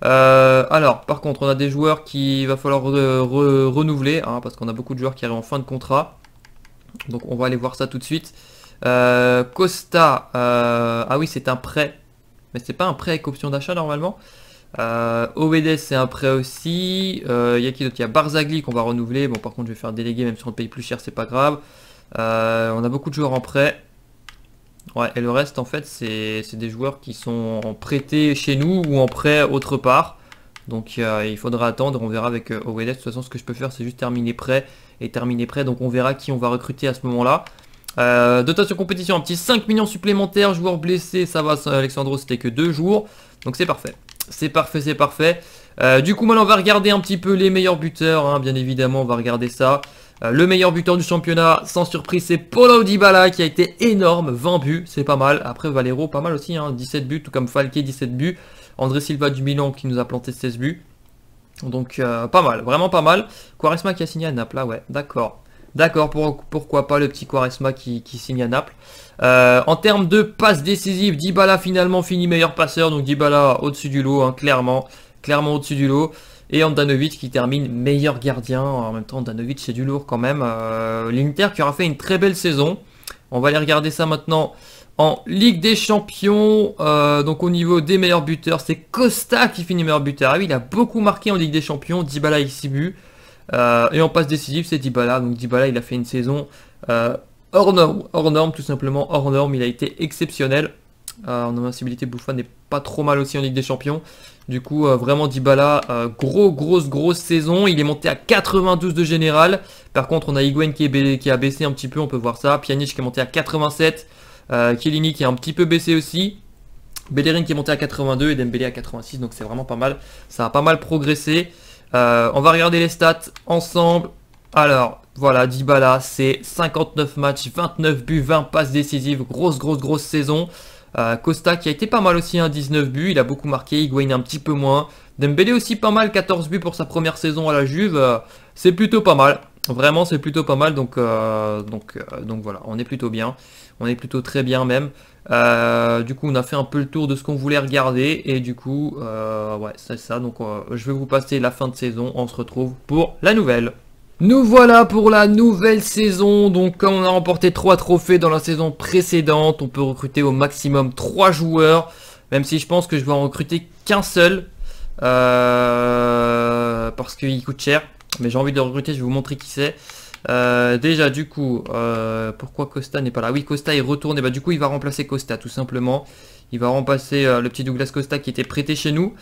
Euh, alors par contre on a des joueurs qui va falloir renouveler. Hein, parce qu'on a beaucoup de joueurs qui arrivent en fin de contrat. Donc on va aller voir ça tout de suite. Euh, Costa. ah oui c'est un prêt. Mais c'est pas un prêt avec option d'achat normalement. Euh, c'est un prêt aussi. Il euh, y a qui y a Barzagli qu'on va renouveler. Bon par contre je vais faire déléguer même si on le paye plus cher c'est pas grave. Euh, on a beaucoup de joueurs en prêt. Ouais et le reste en fait c'est des joueurs qui sont prêtés chez nous ou en prêt autre part. Donc il faudra attendre, on verra avec euh, Obedes De toute façon ce que je peux faire c'est juste terminer prêt et terminer prêt. Donc on verra qui on va recruter à ce moment là. dotation compétition, un petit 5 millions supplémentaires, joueurs blessés, ça va, Alexandro, c'était que 2 jours, donc c'est parfait. C'est parfait, c'est parfait. Euh, du coup, maintenant, on va regarder un petit peu les meilleurs buteurs. Hein. bien évidemment, on va regarder ça. Euh, le meilleur buteur du championnat, sans surprise, c'est Paulo Dybala qui a été énorme. 20 buts, c'est pas mal. Après, Valero, pas mal aussi. 17 hein. buts, tout comme Falquet, 17 buts. André Silva du Milan qui nous a planté 16 buts. Donc, euh, pas mal, vraiment pas mal. Quaresma qui a signé à Naples, ah ouais, d'accord. D'accord, pourquoi pas le petit Quaresma qui, signe à Naples. Euh, en termes de passes décisives, Dybala finalement finit meilleur passeur, donc Dybala au-dessus du lot, hein, clairement, clairement au-dessus du lot. Et Andanovic qui termine meilleur gardien. En même temps, Andanovic c'est du lourd quand même. Euh, L'Inter qui aura fait une très belle saison. On va aller regarder ça maintenant en Ligue des Champions. Euh, donc au niveau des meilleurs buteurs, c'est Costa qui finit meilleur buteur. Ah oui, il a beaucoup marqué en Ligue des Champions. Dybala ici but. Euh, et en passe décisive, c'est Dybala. Donc Dybala, il a fait une saison euh, hors norme, tout simplement hors norme. Il a été exceptionnel. Euh, en invincibilité, Bouffa n'est pas trop mal aussi en Ligue des Champions. Du coup, vraiment Dybala, gros, grosse, grosse saison. Il est monté à 92 de général. Par contre, on a Higuain qui, qui a baissé un petit peu, on peut voir ça. Pjanic qui est monté à 87. Chiellini qui est un petit peu baissé aussi. Bellerin qui est monté à 82 et Dembélé à 86. Donc c'est vraiment pas mal. Ça a pas mal progressé. Euh, on va regarder les stats ensemble. Alors, voilà, Dybala, c'est 59 matchs, 29 buts, 20 passes décisives. Grosse, grosse, grosse saison. Euh, Costa qui a été pas mal aussi, 19 hein, buts. Il a beaucoup marqué. Higuain un petit peu moins. Dembélé aussi pas mal, 14 buts pour sa première saison à la Juve. Euh, c'est plutôt pas mal. Vraiment, c'est plutôt pas mal. Donc, donc, donc voilà, on est plutôt bien. On est plutôt très bien même. Euh, du coup, on a fait un peu le tour de ce qu'on voulait regarder. Et du coup, euh, ouais, c'est ça. Donc, euh, je vais vous passer la fin de saison. On se retrouve pour la nouvelle. Nous voilà pour la nouvelle saison, donc comme on a remporté 3 trophées dans la saison précédente, on peut recruter au maximum 3 joueurs, même si je pense que je vais en recruter qu'un seul, euh, parce qu'il coûte cher, mais j'ai envie de le recruter, je vais vous montrer qui c'est. Euh, déjà du coup, euh, pourquoi Costa n'est pas là Oui, Costa est retourné, bah, du coup il va remplacer Costa tout simplement. Il va remplacer euh, le petit Douglas Costa qui était prêté chez nous.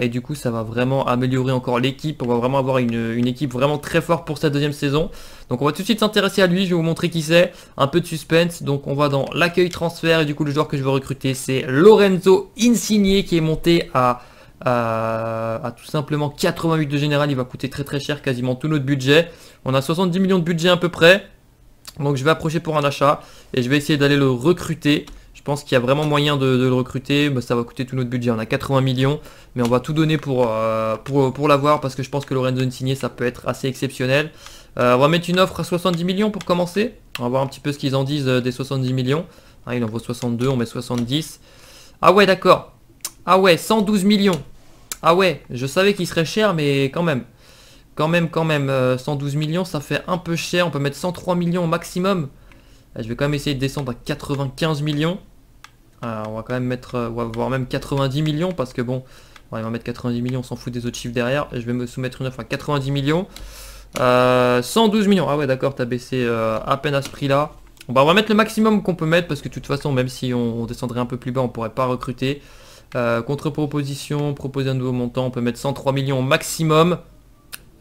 et du coup ça va vraiment améliorer encore l'équipe. On va vraiment avoir une, équipe vraiment très forte pour sa deuxième saison. Donc on va tout de suite s'intéresser à lui, je vais vous montrer qui c'est. Un peu de suspense, donc on va dans l'accueil transfert. Et du coup le joueur que je veux recruter c'est Lorenzo Insigné qui est monté à à, tout simplement 88 de général. Il va coûter très très cher, quasiment tout notre budget. On a 70 millions de budget à peu près. Donc je vais approcher pour un achat et je vais essayer d'aller le recruter. Je pense qu'il y a vraiment moyen de, le recruter. mais bah, ça va coûter tout notre budget. On a 80 millions, mais on va tout donner euh, pour, pour, l'avoir parce que je pense que Lorenzo signé, ça peut être assez exceptionnel. Euh, on va mettre une offre à 70 millions pour commencer. On va voir un petit peu ce qu'ils en disent euh, des 70 millions. Ah, il en vaut 62, on met 70. Ah ouais, d'accord. Ah ouais, 112 millions. Ah ouais, je savais qu'il serait cher, mais quand même. Quand même, quand même. 112 euh, millions, ça fait un peu cher. On peut mettre 103 millions au maximum. Euh, je vais quand même essayer de descendre à 95 millions. Euh, on va quand même mettre, voire on voir même 90 millions parce que bon, on va mettre 90 millions, on s'en fout des autres chiffres derrière. Je vais me soumettre une offre à 90 millions. 112 millions, ah ouais d'accord, t'as baissé à peine à ce prix-là. Bah, on va mettre le maximum qu'on peut mettre parce que de toute façon, même si on, on descendrait un peu plus bas, on pourrait pas recruter. Euh, contre-proposition, proposer un nouveau montant, on peut mettre 103 millions au maximum.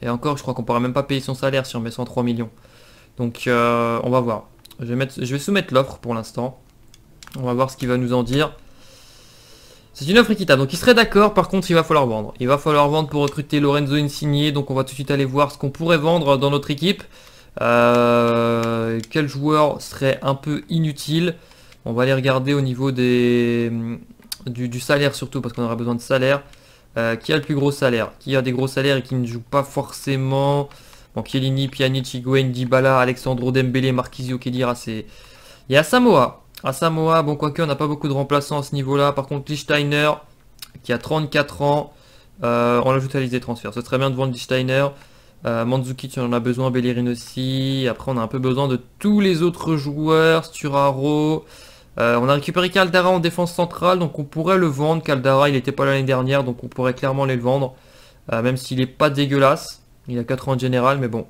Et encore, je crois qu'on pourra même pas payer son salaire si on met 103 millions. Donc euh, on va voir. Je vais, mettre, je vais soumettre l'offre pour l'instant. On va voir ce qu'il va nous en dire. C'est une offre équitable. Donc il serait d'accord, par contre il va falloir vendre. Il va falloir vendre pour recruter Lorenzo Insigné. Donc on va tout de suite aller voir ce qu'on pourrait vendre dans notre équipe. Euh, quel joueur serait un peu inutile On va aller regarder au niveau des, du, salaire surtout, parce qu'on aura besoin de salaire. Euh, qui a le plus gros salaire Qui a des gros salaires et qui ne joue pas forcément Bon, Chiellini, Pjanic, Higuain, Dybala, Alexandro Dembélé, Marquisio, Kedira, c'est... Et à Samoa. À Samoa, bon, quoique, on n'a pas beaucoup de remplaçants à ce niveau-là. Par contre, Lichsteiner, qui a 34 ans, euh, on l'ajoute à la liste des transferts. Ce serait bien de vendre Lichsteiner. Manzuki, euh, Mandzukic, on en a besoin, Bellerin aussi. Après, on a un peu besoin de tous les autres joueurs. Sturaro, euh, on a récupéré Caldara en défense centrale, donc on pourrait le vendre. Caldara, il n'était pas l'année dernière, donc on pourrait clairement aller le vendre. Euh, même s'il n'est pas dégueulasse. Il a 4 ans en général, mais bon.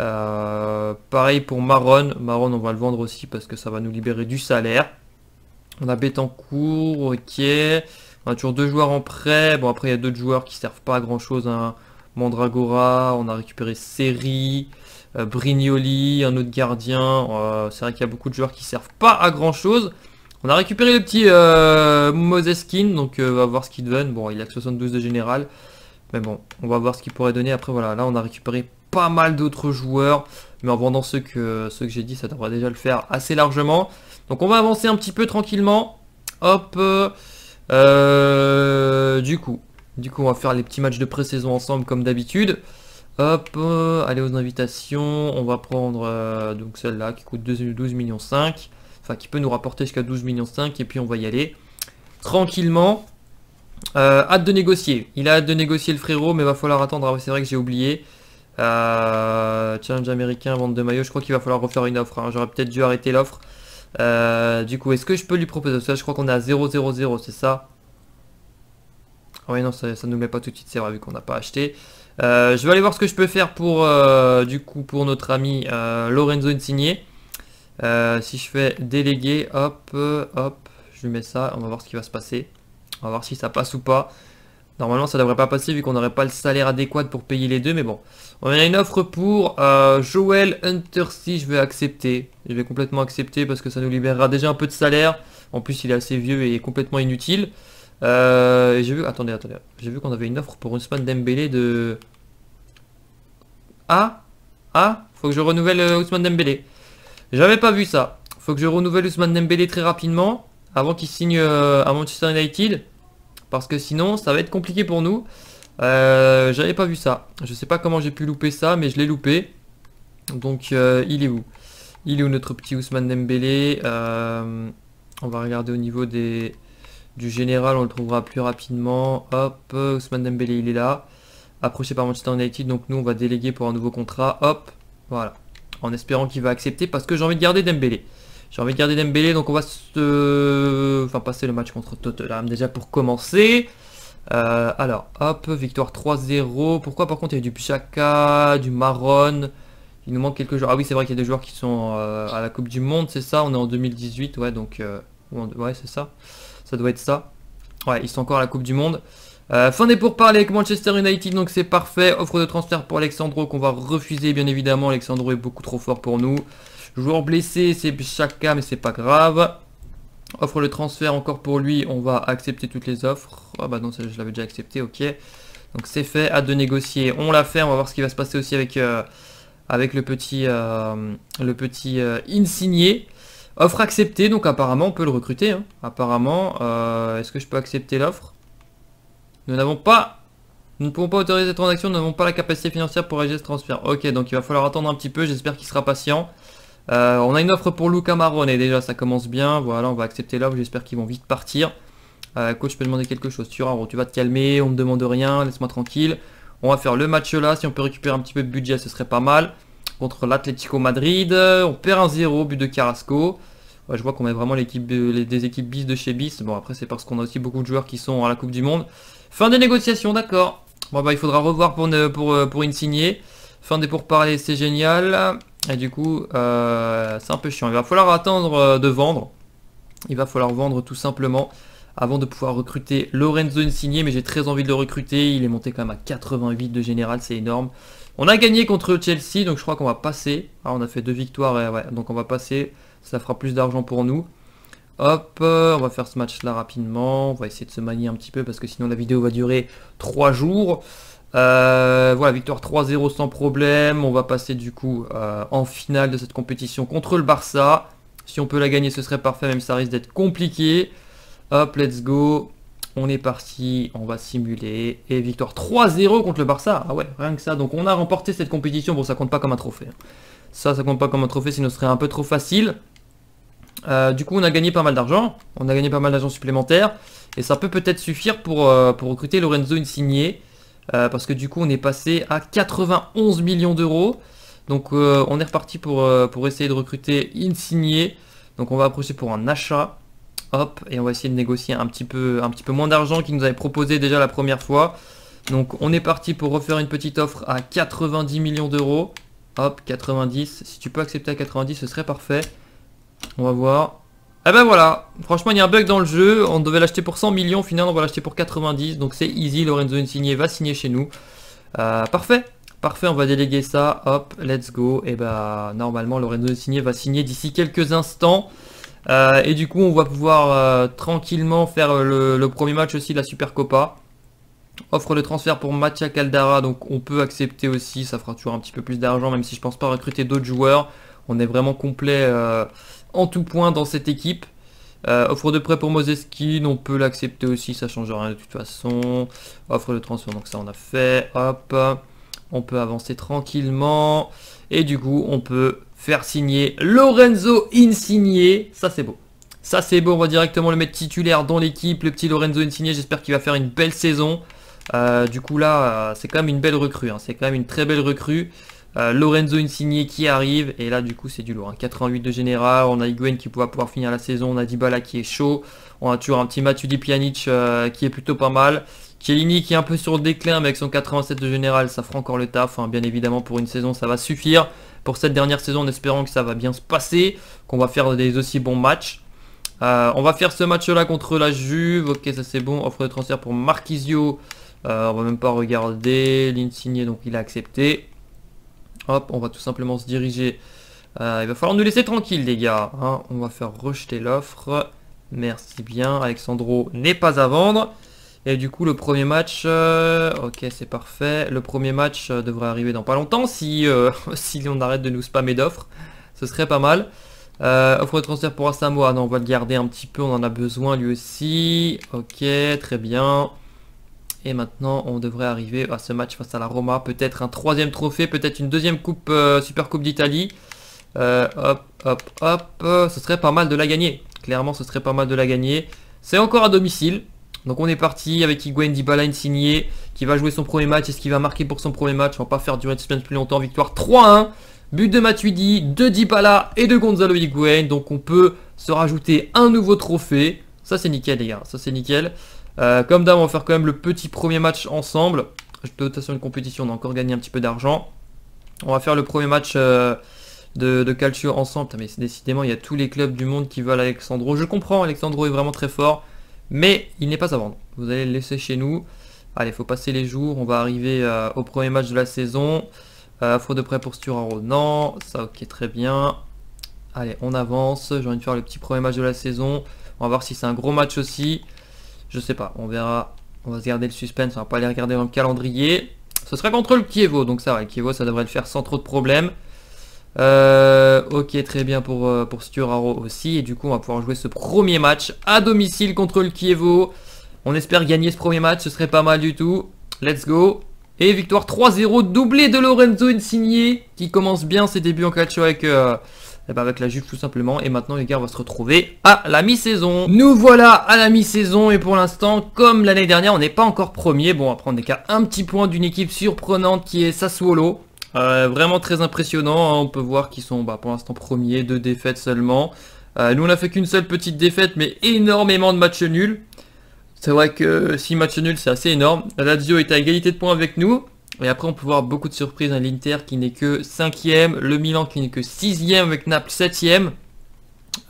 Euh, pareil pour Maron. Maron, on va le vendre aussi parce que ça va nous libérer du salaire. On a Betancourt, ok. On a toujours deux joueurs en prêt. Bon, après, il y a d'autres joueurs qui servent pas à grand-chose. Hein. Mandragora, on a récupéré Seri. Euh, Brignoli, un autre gardien. Euh, c'est vrai qu'il y a beaucoup de joueurs qui servent pas à grand chose. On a récupéré le petit euh, Moseskin, donc on va voir ce qu'il donne. Bon, il a que 72 de général, mais bon, on va voir ce qu'il pourrait donner. Après, voilà, là, on a récupéré pas mal d'autres joueurs, mais en vendant ceux que, que j'ai dit, ça devrait déjà le faire assez largement. Donc, on va avancer un petit peu tranquillement. Hop, du coup, du coup, on va faire les petits matchs de pré-saison ensemble comme d'habitude. Hop, euh, allez aux invitations, on va prendre euh, donc celle-là qui coûte 12, millions 5, enfin qui peut nous rapporter jusqu'à 12 millions 5 et puis on va y aller tranquillement. Euh, hâte de négocier, il a hâte de négocier le frérot mais va falloir attendre, ah, c'est vrai que j'ai oublié. challenge américain, vente de maillot, je crois qu'il va falloir refaire une offre, hein. j'aurais peut-être dû arrêter l'offre. du coup, est-ce que je peux lui proposer ça Je crois qu'on est à 0,00, c'est ça ah oui, non, ça ne nous met pas tout de suite, c'est vrai, vu qu'on n'a pas acheté. Euh, je vais aller voir ce que je peux faire pour euh, du coup pour notre ami euh, Lorenzo Insigné. si je fais déléguer, hop, hop, je lui mets ça, on va voir ce qui va se passer. On va voir si ça passe ou pas. Normalement ça devrait pas passer vu qu'on n'aurait pas le salaire adéquat pour payer les deux, mais bon. On a une offre pour Joel si je vais accepter. Je vais complètement accepter parce que ça nous libérera déjà un peu de salaire. En plus il est assez vieux et complètement inutile. Euh, j'ai vu, attendez, attendez, j'ai vu qu'on avait une offre pour Ousmane Dembélé de... Ah Ah Faut que je renouvelle euh, Ousmane Dembélé. J'avais pas vu ça. Faut que je renouvelle Ousmane Dembélé très rapidement, avant qu'il signe euh, à Manchester United, parce que sinon ça va être compliqué pour nous. Euh, j'avais pas vu ça. Je sais pas comment j'ai pu louper ça, mais je l'ai loupé. Donc il est où Il est où notre petit Ousmane Dembélé On va regarder au niveau des... Du général, on le trouvera plus rapidement. Hop, Ousmane Dembélé, il est là. Approché par Manchester United, donc nous, on va déléguer pour un nouveau contrat. Hop, voilà. En espérant qu'il va accepter, parce que j'ai envie de garder Dembélé. J'ai envie de garder Dembélé, donc on va se... Enfin, passer le match contre Tottenham déjà pour commencer. Euh, alors, hop, victoire 3-0. Pourquoi par contre il y a du Pichaka, du Maron Il nous manque quelques joueurs. Ah oui, c'est vrai qu'il y a des joueurs qui sont euh, à la Coupe du Monde, c'est ça On est en 2018, ouais, donc... Euh, ouais, c'est ça. Ça doit être ça. Ouais, ils sont encore à la Coupe du Monde. Euh, fin des pourparlers avec Manchester United, donc c'est parfait. Offre de transfert pour Alexandro qu'on va refuser, bien évidemment. Alexandro est beaucoup trop fort pour nous. Joueur blessé, c'est chacun, mais c'est pas grave. Offre de transfert encore pour lui, on va accepter toutes les offres. Ah bah non, je l'avais déjà accepté, ok. Donc c'est fait, hâte de négocier. On l'a fait, on va voir ce qui va se passer aussi avec, euh, avec le petit, euh, le petit insigné. Offre acceptée, donc apparemment on peut le recruter. Hein. Apparemment, euh, est-ce que je peux accepter l'offre Nous n'avons pas... Nous ne pouvons pas autoriser cette transaction, nous n'avons pas la capacité financière pour réaliser ce transfert. Ok, donc il va falloir attendre un petit peu, j'espère qu'il sera patient. Euh, on a une offre pour Luca Marone, et déjà ça commence bien. Voilà, on va accepter l'offre, j'espère qu'ils vont vite partir. Euh, coach, je peux demander quelque chose. Tu, tu vas te calmer, on ne demande rien, laisse-moi tranquille. On va faire le match là, si on peut récupérer un petit peu de budget, ce serait pas mal contre l'Atlético Madrid. On perd un 0 but de Carrasco. je vois qu'on met vraiment des équipes bis de chez bis. Bon, après, c'est parce qu'on a aussi beaucoup de joueurs qui sont à la Coupe du Monde. Fin des négociations, d'accord. Bon, bah, il faudra revoir pour, ne, pour, euh, pour signer. Fin des pourparlers, c'est génial. Et du coup, euh, c'est un peu chiant. Il va falloir attendre euh, de vendre. Il va falloir vendre tout simplement avant de pouvoir recruter Lorenzo Insigné. mais j'ai très envie de le recruter. Il est monté quand même à 88 de général, c'est énorme. On a gagné contre Chelsea, donc je crois qu'on va passer. Ah, on a fait deux victoires, donc on va passer. Ça fera plus d'argent pour nous. Hop, euh, on va faire ce match-là rapidement. On va essayer de se manier un petit peu parce que sinon la vidéo va durer 3 jours. Euh, voilà, victoire 3-0 sans problème. On va passer du coup euh, en finale de cette compétition contre le Barça. Si on peut la gagner, ce serait parfait, même si ça risque d'être compliqué. Hop, let's go. On est parti, on va simuler. Et victoire 3-0 contre le Barça. Ah ouais, rien que ça. Donc on a remporté cette compétition. Bon, ça compte pas comme un trophée. Hein. Ça, ça compte pas comme un trophée, sinon ce serait un peu trop facile. Euh, du coup, on a gagné pas mal d'argent. On a gagné pas mal d'argent supplémentaire. Et ça peut peut-être suffire pour, euh, pour, recruter Lorenzo Insigne. Euh, parce que du coup, on est passé à 91 millions d'euros. Donc on est reparti pour, pour essayer de recruter Insigne. Donc on va approcher pour un achat hop, et on va essayer de négocier un petit peu, un petit peu moins d'argent qu'il nous avait proposé déjà la première fois. Donc on est parti pour refaire une petite offre à 90 millions d'euros. Hop, 90. Si tu peux accepter à 90, ce serait parfait. On va voir. Eh ben voilà, franchement il y a un bug dans le jeu, on devait l'acheter pour 100 millions, finalement on va l'acheter pour 90, donc c'est easy, Lorenzo Insigné va signer chez nous. Euh, parfait, parfait, on va déléguer ça, hop, let's go, et eh bah ben, normalement Lorenzo signé va signer d'ici quelques instants. Euh, et du coup, on va pouvoir euh, tranquillement faire le, premier match aussi de la Super Copa. Offre de transfert pour Matia Caldara, donc on peut accepter aussi, ça fera toujours un petit peu plus d'argent, même si je pense pas recruter d'autres joueurs. On est vraiment complet euh, en tout point dans cette équipe. offre de prêt pour Moseskin, on peut l'accepter aussi, ça change rien de toute façon. Offre de transfert, donc ça on a fait, hop. On peut avancer tranquillement. Et du coup, on peut faire signer Lorenzo Insigné. Ça, c'est beau. Ça, c'est beau. On va directement le mettre titulaire dans l'équipe. Le petit Lorenzo Insigne, j'espère qu'il va faire une belle saison. Euh, du coup, là, euh, c'est quand même une belle recrue. Hein. C'est quand même une très belle recrue. Euh, Lorenzo Insigné qui arrive. Et là, du coup, c'est du lourd. 88 hein. de général. On a Higuain qui va pouvoir finir la saison. On a Dybala qui est chaud. On a toujours un petit Mathieu Pjanic qui est plutôt pas mal. Chiellini qui est un peu sur le déclin, mais avec son 87 de général, ça fera encore le taf. Hein. Bien évidemment, pour une saison, ça va suffire pour cette dernière saison en espérant que ça va bien se passer, qu'on va faire des aussi bons matchs. Euh, on va faire ce match-là contre la Juve. Ok, ça c'est bon. Offre de transfert pour Marquisio. On euh, on va même pas regarder. L'insigné, donc il a accepté. Hop, on va tout simplement se diriger. Euh, il va falloir nous laisser tranquille, les gars. Hein. On va faire rejeter l'offre. Merci bien. Alexandro n'est pas à vendre. Et du coup, le premier match, euh, ok, c'est parfait. Le premier match euh, devrait arriver dans pas longtemps si, euh, si on arrête de nous spammer d'offres. Ce serait pas mal. offre de transfert pour Asamoah, non, on va le garder un petit peu, on en a besoin lui aussi. Ok, très bien. Et maintenant, on devrait arriver à ce match face à la Roma. Peut-être un troisième trophée, peut-être une deuxième coupe, Super Coupe d'Italie. hop, hop, hop. ce serait pas mal de la gagner. Clairement, ce serait pas mal de la gagner. C'est encore à domicile. Donc on est parti avec Higuain Dibala signé qui va jouer son premier match. Est-ce qu'il va marquer pour son premier match On va pas faire durer match plus longtemps. Victoire 3-1. But de Matuidi, de Dibala et de Gonzalo Higuain. Donc on peut se rajouter un nouveau trophée. Ça c'est nickel les gars, ça c'est nickel. Euh, comme d'hab on va faire quand même le petit premier match ensemble. De toute façon une compétition, on a encore gagné un petit peu d'argent. On va faire le premier match euh, de, Calcio ensemble. mais décidément il y a tous les clubs du monde qui veulent Alexandro. Je comprends, Alexandro est vraiment très fort mais il n'est pas à vendre. Vous allez le laisser chez nous. Allez, faut passer les jours, on va arriver euh, au premier match de la saison. Euh, faut de prêt pour Sturaro, non, ça ok, très bien. Allez, on avance, j'ai envie de faire le petit premier match de la saison. On va voir si c'est un gros match aussi. Je sais pas, on verra. On va se garder le suspense, on va pas aller regarder dans le calendrier. Ce sera contre le Kievo, donc ça va, le Kievo ça devrait le faire sans trop de problèmes. Euh, ok, très bien pour, euh, pour Sturaro aussi. Et du coup, on va pouvoir jouer ce premier match à domicile contre le Kievo. On espère gagner ce premier match, ce serait pas mal du tout. Let's go. Et victoire 3-0, doublé de Lorenzo Insigné qui commence bien ses débuts en catch avec... Euh, eh ben, avec la Juve tout simplement. Et maintenant, les gars, on va se retrouver à la mi-saison. Nous voilà à la mi-saison. Et pour l'instant, comme l'année dernière, on n'est pas encore premier. Bon, après on est qu'à un petit point d'une équipe surprenante qui est Sassuolo. Euh, vraiment très impressionnant, hein. on peut voir qu'ils sont bah, pour l'instant premiers, deux défaites seulement. Euh, nous on a fait qu'une seule petite défaite, mais énormément de matchs nuls. C'est vrai que 6 matchs nuls c'est assez énorme. Lazio est à égalité de points avec nous. Et après on peut voir beaucoup de surprises, hein. l'Inter qui n'est que 5ème, le Milan qui n'est que 6ème avec Naples 7ème.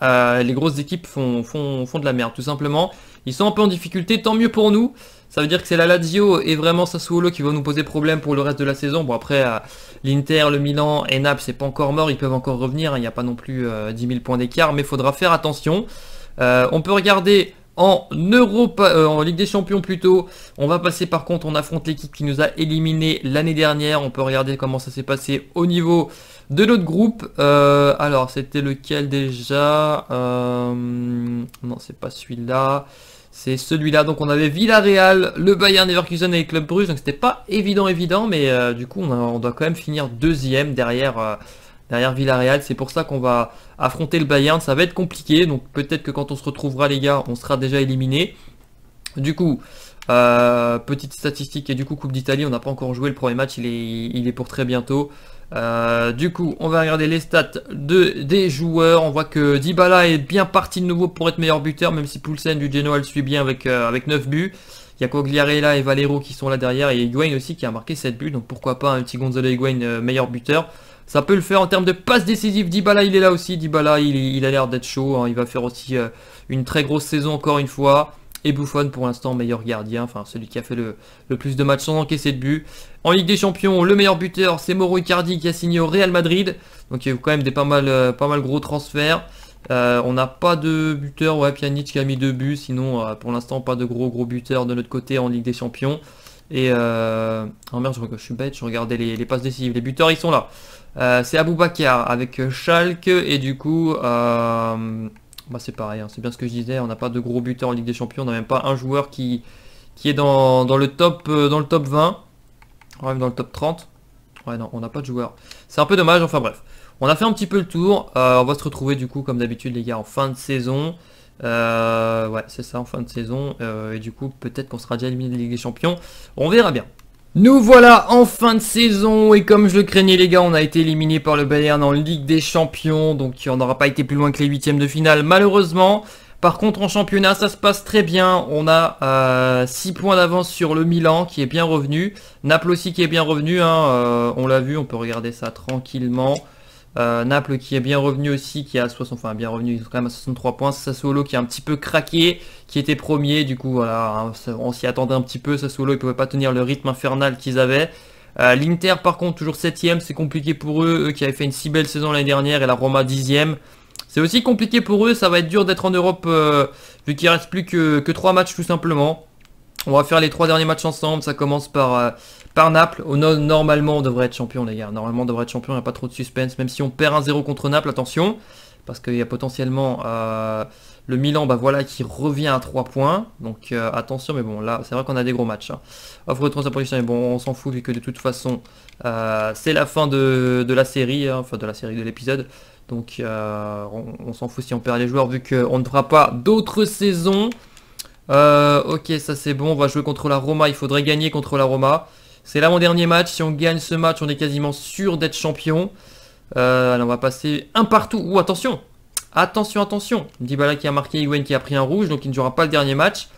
Euh, les grosses équipes font, font, font de la merde tout simplement. Ils sont un peu en difficulté, tant mieux pour nous. Ça veut dire que c'est la Lazio et vraiment Sassuolo qui vont nous poser problème pour le reste de la saison. Bon après, euh, l'Inter, le Milan et Naples, c'est pas encore mort, ils peuvent encore revenir, il n'y a pas non plus 10 euh, 000 points d'écart, mais il faudra faire attention. Euh, on peut regarder en Europe, en Ligue des Champions plutôt. On va passer par contre, on affronte l'équipe qui nous a éliminé l'année dernière. On peut regarder comment ça s'est passé au niveau de notre groupe. alors, c'était lequel déjà Non, c'est pas celui-là. C'est celui-là. Donc on avait Villarreal, le Bayern Leverkusen et le Club Bruges. Donc c'était pas évident, évident, mais euh, du coup on, doit quand même finir deuxième derrière, euh, derrière Villarreal. C'est pour ça qu'on va affronter le Bayern. Ça va être compliqué. Donc peut-être que quand on se retrouvera, les gars, on sera déjà éliminé. Du coup, euh, petite statistique et du coup Coupe d'Italie, on n'a pas encore joué le premier match. Il est, il est pour très bientôt. Euh, du coup, on va regarder les stats de, des joueurs. On voit que Dybala est bien parti de nouveau pour être meilleur buteur, même si Poulsen du Genoa le suit bien avec, euh, avec 9 buts. Il y a Cogliarella et Valero qui sont là derrière, et Higuain aussi qui a marqué 7 buts, donc pourquoi pas un petit Gonzalo Higuain euh, meilleur buteur. Ça peut le faire en termes de passes décisives. Dybala, il est là aussi. Dybala, il, il a l'air d'être chaud. Hein. Il va faire aussi une très grosse saison encore une fois. Et Buffon pour l'instant meilleur gardien, enfin celui qui a fait le, plus de matchs sans encaisser de but. En Ligue des Champions, le meilleur buteur c'est Mauro Icardi qui a signé au Real Madrid. Donc il y a eu quand même des pas mal, euh, pas mal gros transferts. Euh, on n'a pas de buteur, ouais Pjanic qui a mis deux buts, sinon euh, pour l'instant pas de gros gros buteur de notre côté en Ligue des Champions. Et euh... Oh merde, je, je, suis bête, je regardais les, les passes décisives. Les buteurs ils sont là. c'est Aboubakar avec Schalke et du coup... Bah, c'est pareil, hein. c'est bien ce que je disais, on n'a pas de gros buteurs en Ligue des Champions, on n'a même pas un joueur qui, qui est dans, le top, dans le top 20, euh, même dans le top 30. Ouais non, on n'a pas de joueur. C'est un peu dommage, enfin bref. On a fait un petit peu le tour, euh, on va se retrouver du coup comme d'habitude les gars en fin de saison. Euh, ouais, c'est ça, en fin de saison. et du coup, peut-être qu'on sera déjà éliminé de Ligue des Champions. On verra bien. Nous voilà en fin de saison et comme je le craignais les gars, on a été éliminé par le Bayern en Ligue des Champions, donc on n'aura pas été plus loin que les huitièmes de finale malheureusement. Par contre en championnat ça se passe très bien, on a 6 euh, points d'avance sur le Milan qui est bien revenu, Naples aussi qui est bien revenu, hein. euh, on l'a vu, on peut regarder ça tranquillement. Euh, Naples qui est bien revenu aussi, qui a 60, enfin bien revenu, ils sont quand même à 63 points. Sassuolo qui a un petit peu craqué, qui était premier, du coup voilà, hein, on s'y attendait un petit peu. Sassuolo ne pouvait pas tenir le rythme infernal qu'ils avaient. Euh, L'Inter par contre toujours 7ème, c'est compliqué pour eux, eux qui avaient fait une si belle saison l'année dernière et la Roma 10ème. C'est aussi compliqué pour eux, ça va être dur d'être en Europe euh, vu qu'il reste plus que, trois 3 matchs tout simplement. On va faire les trois derniers matchs ensemble, ça commence par Naples. Oh, normalement, on devrait être champion, les gars. Normalement, on devrait être champion. Il n'y a pas trop de suspense. Même si on perd un 0 contre Naples, attention. Parce qu'il y a potentiellement euh, le Milan bah, voilà, qui revient à 3 points. Donc euh, attention, mais bon, là, c'est vrai qu'on a des gros matchs. Hein. Offre de transfert mais bon, on s'en fout, vu que de toute façon, euh, c'est la fin de, la série, hein. enfin de la série de l'épisode. Donc on s'en fout si on perd les joueurs, vu qu'on ne fera pas d'autres saisons. ok, ça c'est bon, on va jouer contre la Roma, il faudrait gagner contre la Roma. C'est là mon dernier match. Si on gagne ce match, on est quasiment sûr d'être champion. Euh, on va passer un partout. Ou attention Attention, attention Dibala qui a marqué, Iwen qui a pris un rouge, donc il ne jouera pas le dernier match.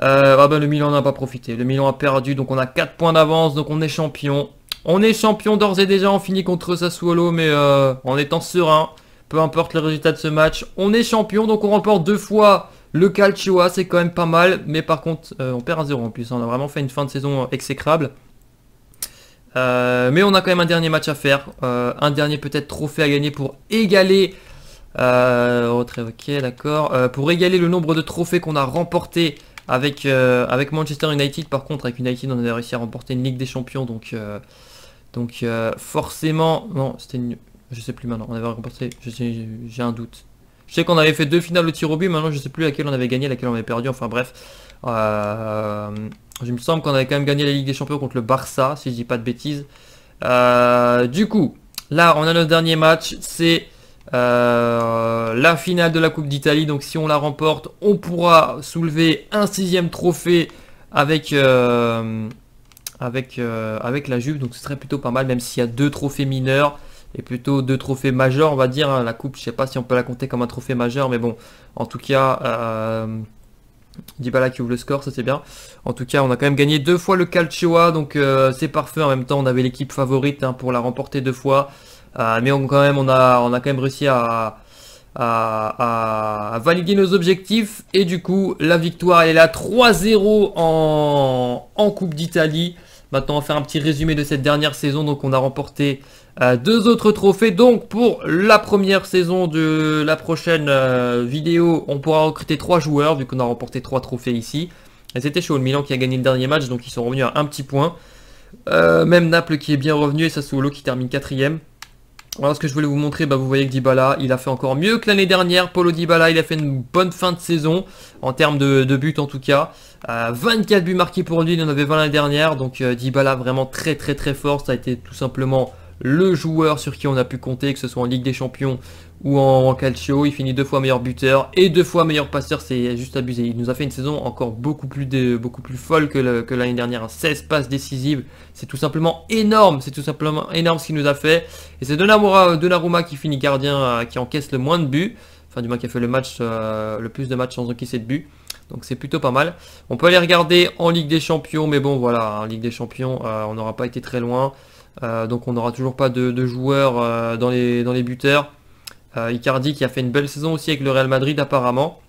ah ben le Milan n'a pas profité. Le Milan a perdu, donc on a 4 points d'avance, donc on est champion. On est champion d'ores et déjà, on finit contre Sassuolo, mais euh, en étant serein, peu importe le résultat de ce match, on est champion, donc on remporte deux fois le Calcioa, c'est quand même pas mal, mais par contre, euh, on perd un 0 en plus. Hein. On a vraiment fait une fin de saison euh, exécrable. Euh, mais on a quand même un dernier match à faire, un dernier peut-être trophée à gagner pour égaler. Oh, ok, d'accord. pour égaler le nombre de trophées qu'on a remporté avec, avec Manchester United. Par contre, avec United, on a réussi à remporter une Ligue des Champions, donc donc forcément, non, c'était une, je sais plus maintenant. On avait remporté, j'ai un doute. Je sais qu'on avait fait deux finales au tir au but, maintenant je ne sais plus laquelle on avait gagné, laquelle on avait perdu, enfin bref. Euh, il me semble qu'on avait quand même gagné la Ligue des Champions contre le Barça, si je dis pas de bêtises. Euh, du coup, là on a notre dernier match, c'est euh, la finale de la Coupe d'Italie. Donc si on la remporte, on pourra soulever un sixième trophée avec, euh, avec, avec la jupe. Donc ce serait plutôt pas mal, même s'il y a deux trophées mineurs et plutôt deux trophées majeurs, on va dire. Hein. La coupe, je sais pas si on peut la compter comme un trophée majeur, mais bon, en tout cas, euh, Dybala qui ouvre le score, ça c'est bien. En tout cas, on a quand même gagné deux fois le Calcioa, donc euh, c'est parfait. En même temps, on avait l'équipe favorite hein, pour la remporter deux fois. Euh, mais on, quand même, on a, on a quand même réussi à, à, valider nos objectifs. Et du coup, la victoire, elle est là 3-0 en, en Coupe d'Italie. Maintenant, on va faire un petit résumé de cette dernière saison. Donc, on a remporté euh, deux autres trophées donc pour la première saison de la prochaine euh, vidéo on pourra recruter trois joueurs vu qu'on a remporté trois trophées ici c'était chaud le Milan qui a gagné le dernier match donc ils sont revenus à un petit point euh, même Naples qui est bien revenu et Sassuolo qui termine quatrième alors ce que je voulais vous montrer, bah, vous voyez que Dybala, il a fait encore mieux que l'année dernière. Polo Dybala, il a fait une bonne fin de saison, en termes de, but buts en tout cas. 24 buts marqués pour lui, il en avait 20 l'année dernière. Donc Dybala vraiment très très très fort, ça a été tout simplement le joueur sur qui on a pu compter, que ce soit en Ligue des Champions ou en, Calcio. Il finit deux fois meilleur buteur et deux fois meilleur passeur, c'est juste abusé. Il nous a fait une saison encore beaucoup plus, beaucoup plus folle que l'année dernière. 16 passes décisives, c'est tout simplement énorme, c'est tout simplement énorme ce qu'il nous a fait. Et c'est Donnarumma, qui finit gardien, euh, qui encaisse le moins de buts, enfin du moins qui a fait le, match, euh, le plus de matchs sans encaisser de buts. Donc c'est plutôt pas mal. On peut aller regarder en Ligue des Champions, mais bon voilà, en Ligue des Champions, euh, on n'aura pas été très loin. Euh, donc on n'aura toujours pas de, joueurs euh, dans, les, dans les buteurs. Euh, Icardi qui a fait une belle saison aussi avec le Real Madrid apparemment.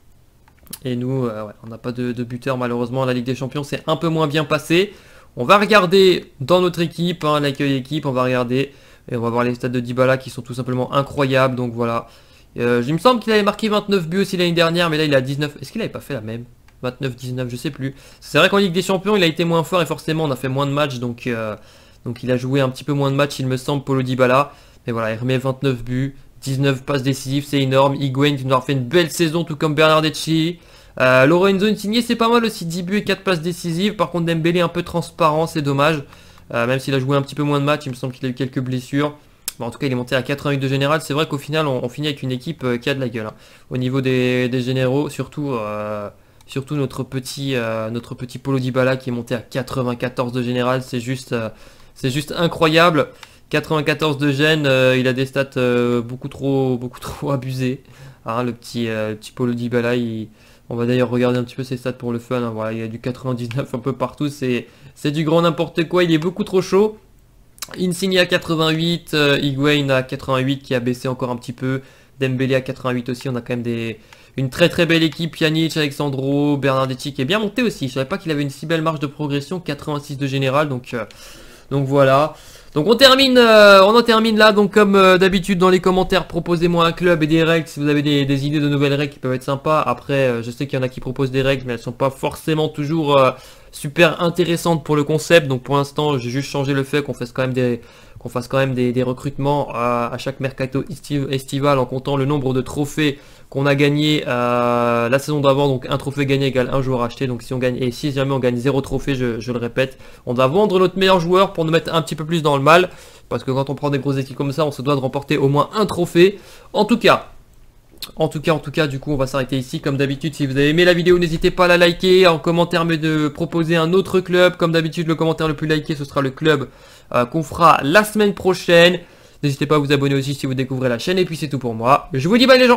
Et nous, on n'a pas de, buteur malheureusement. La Ligue des Champions c'est un peu moins bien passé. On va regarder dans notre équipe, hein, l'accueil équipe, on va regarder. Et on va voir les stats de Dybala qui sont tout simplement incroyables. Donc voilà. il me semble qu'il avait marqué 29 buts aussi l'année dernière, mais là il a 19. Est-ce qu'il avait pas fait la même 29, 19, je sais plus. C'est vrai qu'en Ligue des Champions, il a été moins fort et forcément on a fait moins de matchs. Donc donc il a joué un petit peu moins de matchs, il me semble, Polo Dybala. Mais voilà, il remet 29 buts, 19 passes décisives, c'est énorme. Higuain qui nous a fait une belle saison, tout comme Bernardeschi. Euh, Lorenzo Insigne, c'est pas mal aussi, 10 buts et 4 passes décisives. Par contre, Dembélé un peu transparent, c'est dommage. Euh, même s'il a joué un petit peu moins de matchs, il me semble qu'il a eu quelques blessures. en tout cas, il est monté à 88 de général. C'est vrai qu'au final, on, finit avec une équipe euh, qui a de la gueule. Hein. Au niveau des, généraux, surtout, euh, surtout notre, petit, notre petit Polo Dybala qui est monté à 94 de général. C'est juste, c'est juste incroyable. 94 de gêne, euh, il a des stats euh, beaucoup trop beaucoup trop abusées. Ah, le petit, euh, petit on va d'ailleurs regarder un petit peu ses stats pour le fun. Hein. voilà, il y a du 99 un peu partout, c'est du grand n'importe quoi, il est beaucoup trop chaud. Insigne à 88, Higuain à 88 qui a baissé encore un petit peu. Dembélé à 88 aussi, on a quand même des... une très très belle équipe. Janic, Alexandro, Bernardetti qui est bien monté aussi. Je savais pas qu'il avait une si belle marge de progression, 86 de général, donc... Donc voilà. Donc on termine, euh, on en termine là. Donc comme euh, d'habitude dans les commentaires, proposez-moi un club et des règles si vous avez des, idées de nouvelles règles qui peuvent être sympas. Après, euh, je sais qu'il y en a qui proposent des règles, mais elles sont pas forcément toujours super intéressantes pour le concept. Donc pour l'instant, j'ai juste changé le fait qu'on fasse quand même des, qu'on fasse quand même des, recrutements à, chaque mercato estival en comptant le nombre de trophées qu'on a gagné euh, la saison d'avant. Donc un trophée gagné égale un joueur acheté. Donc si on gagne et si jamais on gagne zéro trophée, je, le répète, on va vendre notre meilleur joueur pour nous mettre un petit peu plus dans le mal. Parce que quand on prend des grosses équipes comme ça, on se doit de remporter au moins un trophée. En tout cas, en tout cas, en tout cas, du coup, on va s'arrêter ici. Comme d'habitude, si vous avez aimé la vidéo, n'hésitez pas à la liker. En commentaire, mais de proposer un autre club. Comme d'habitude, le commentaire le plus liké, ce sera le club euh, qu'on fera la semaine prochaine. N'hésitez pas à vous abonner aussi si vous découvrez la chaîne. Et puis c'est tout pour moi. Je vous dis bye les gens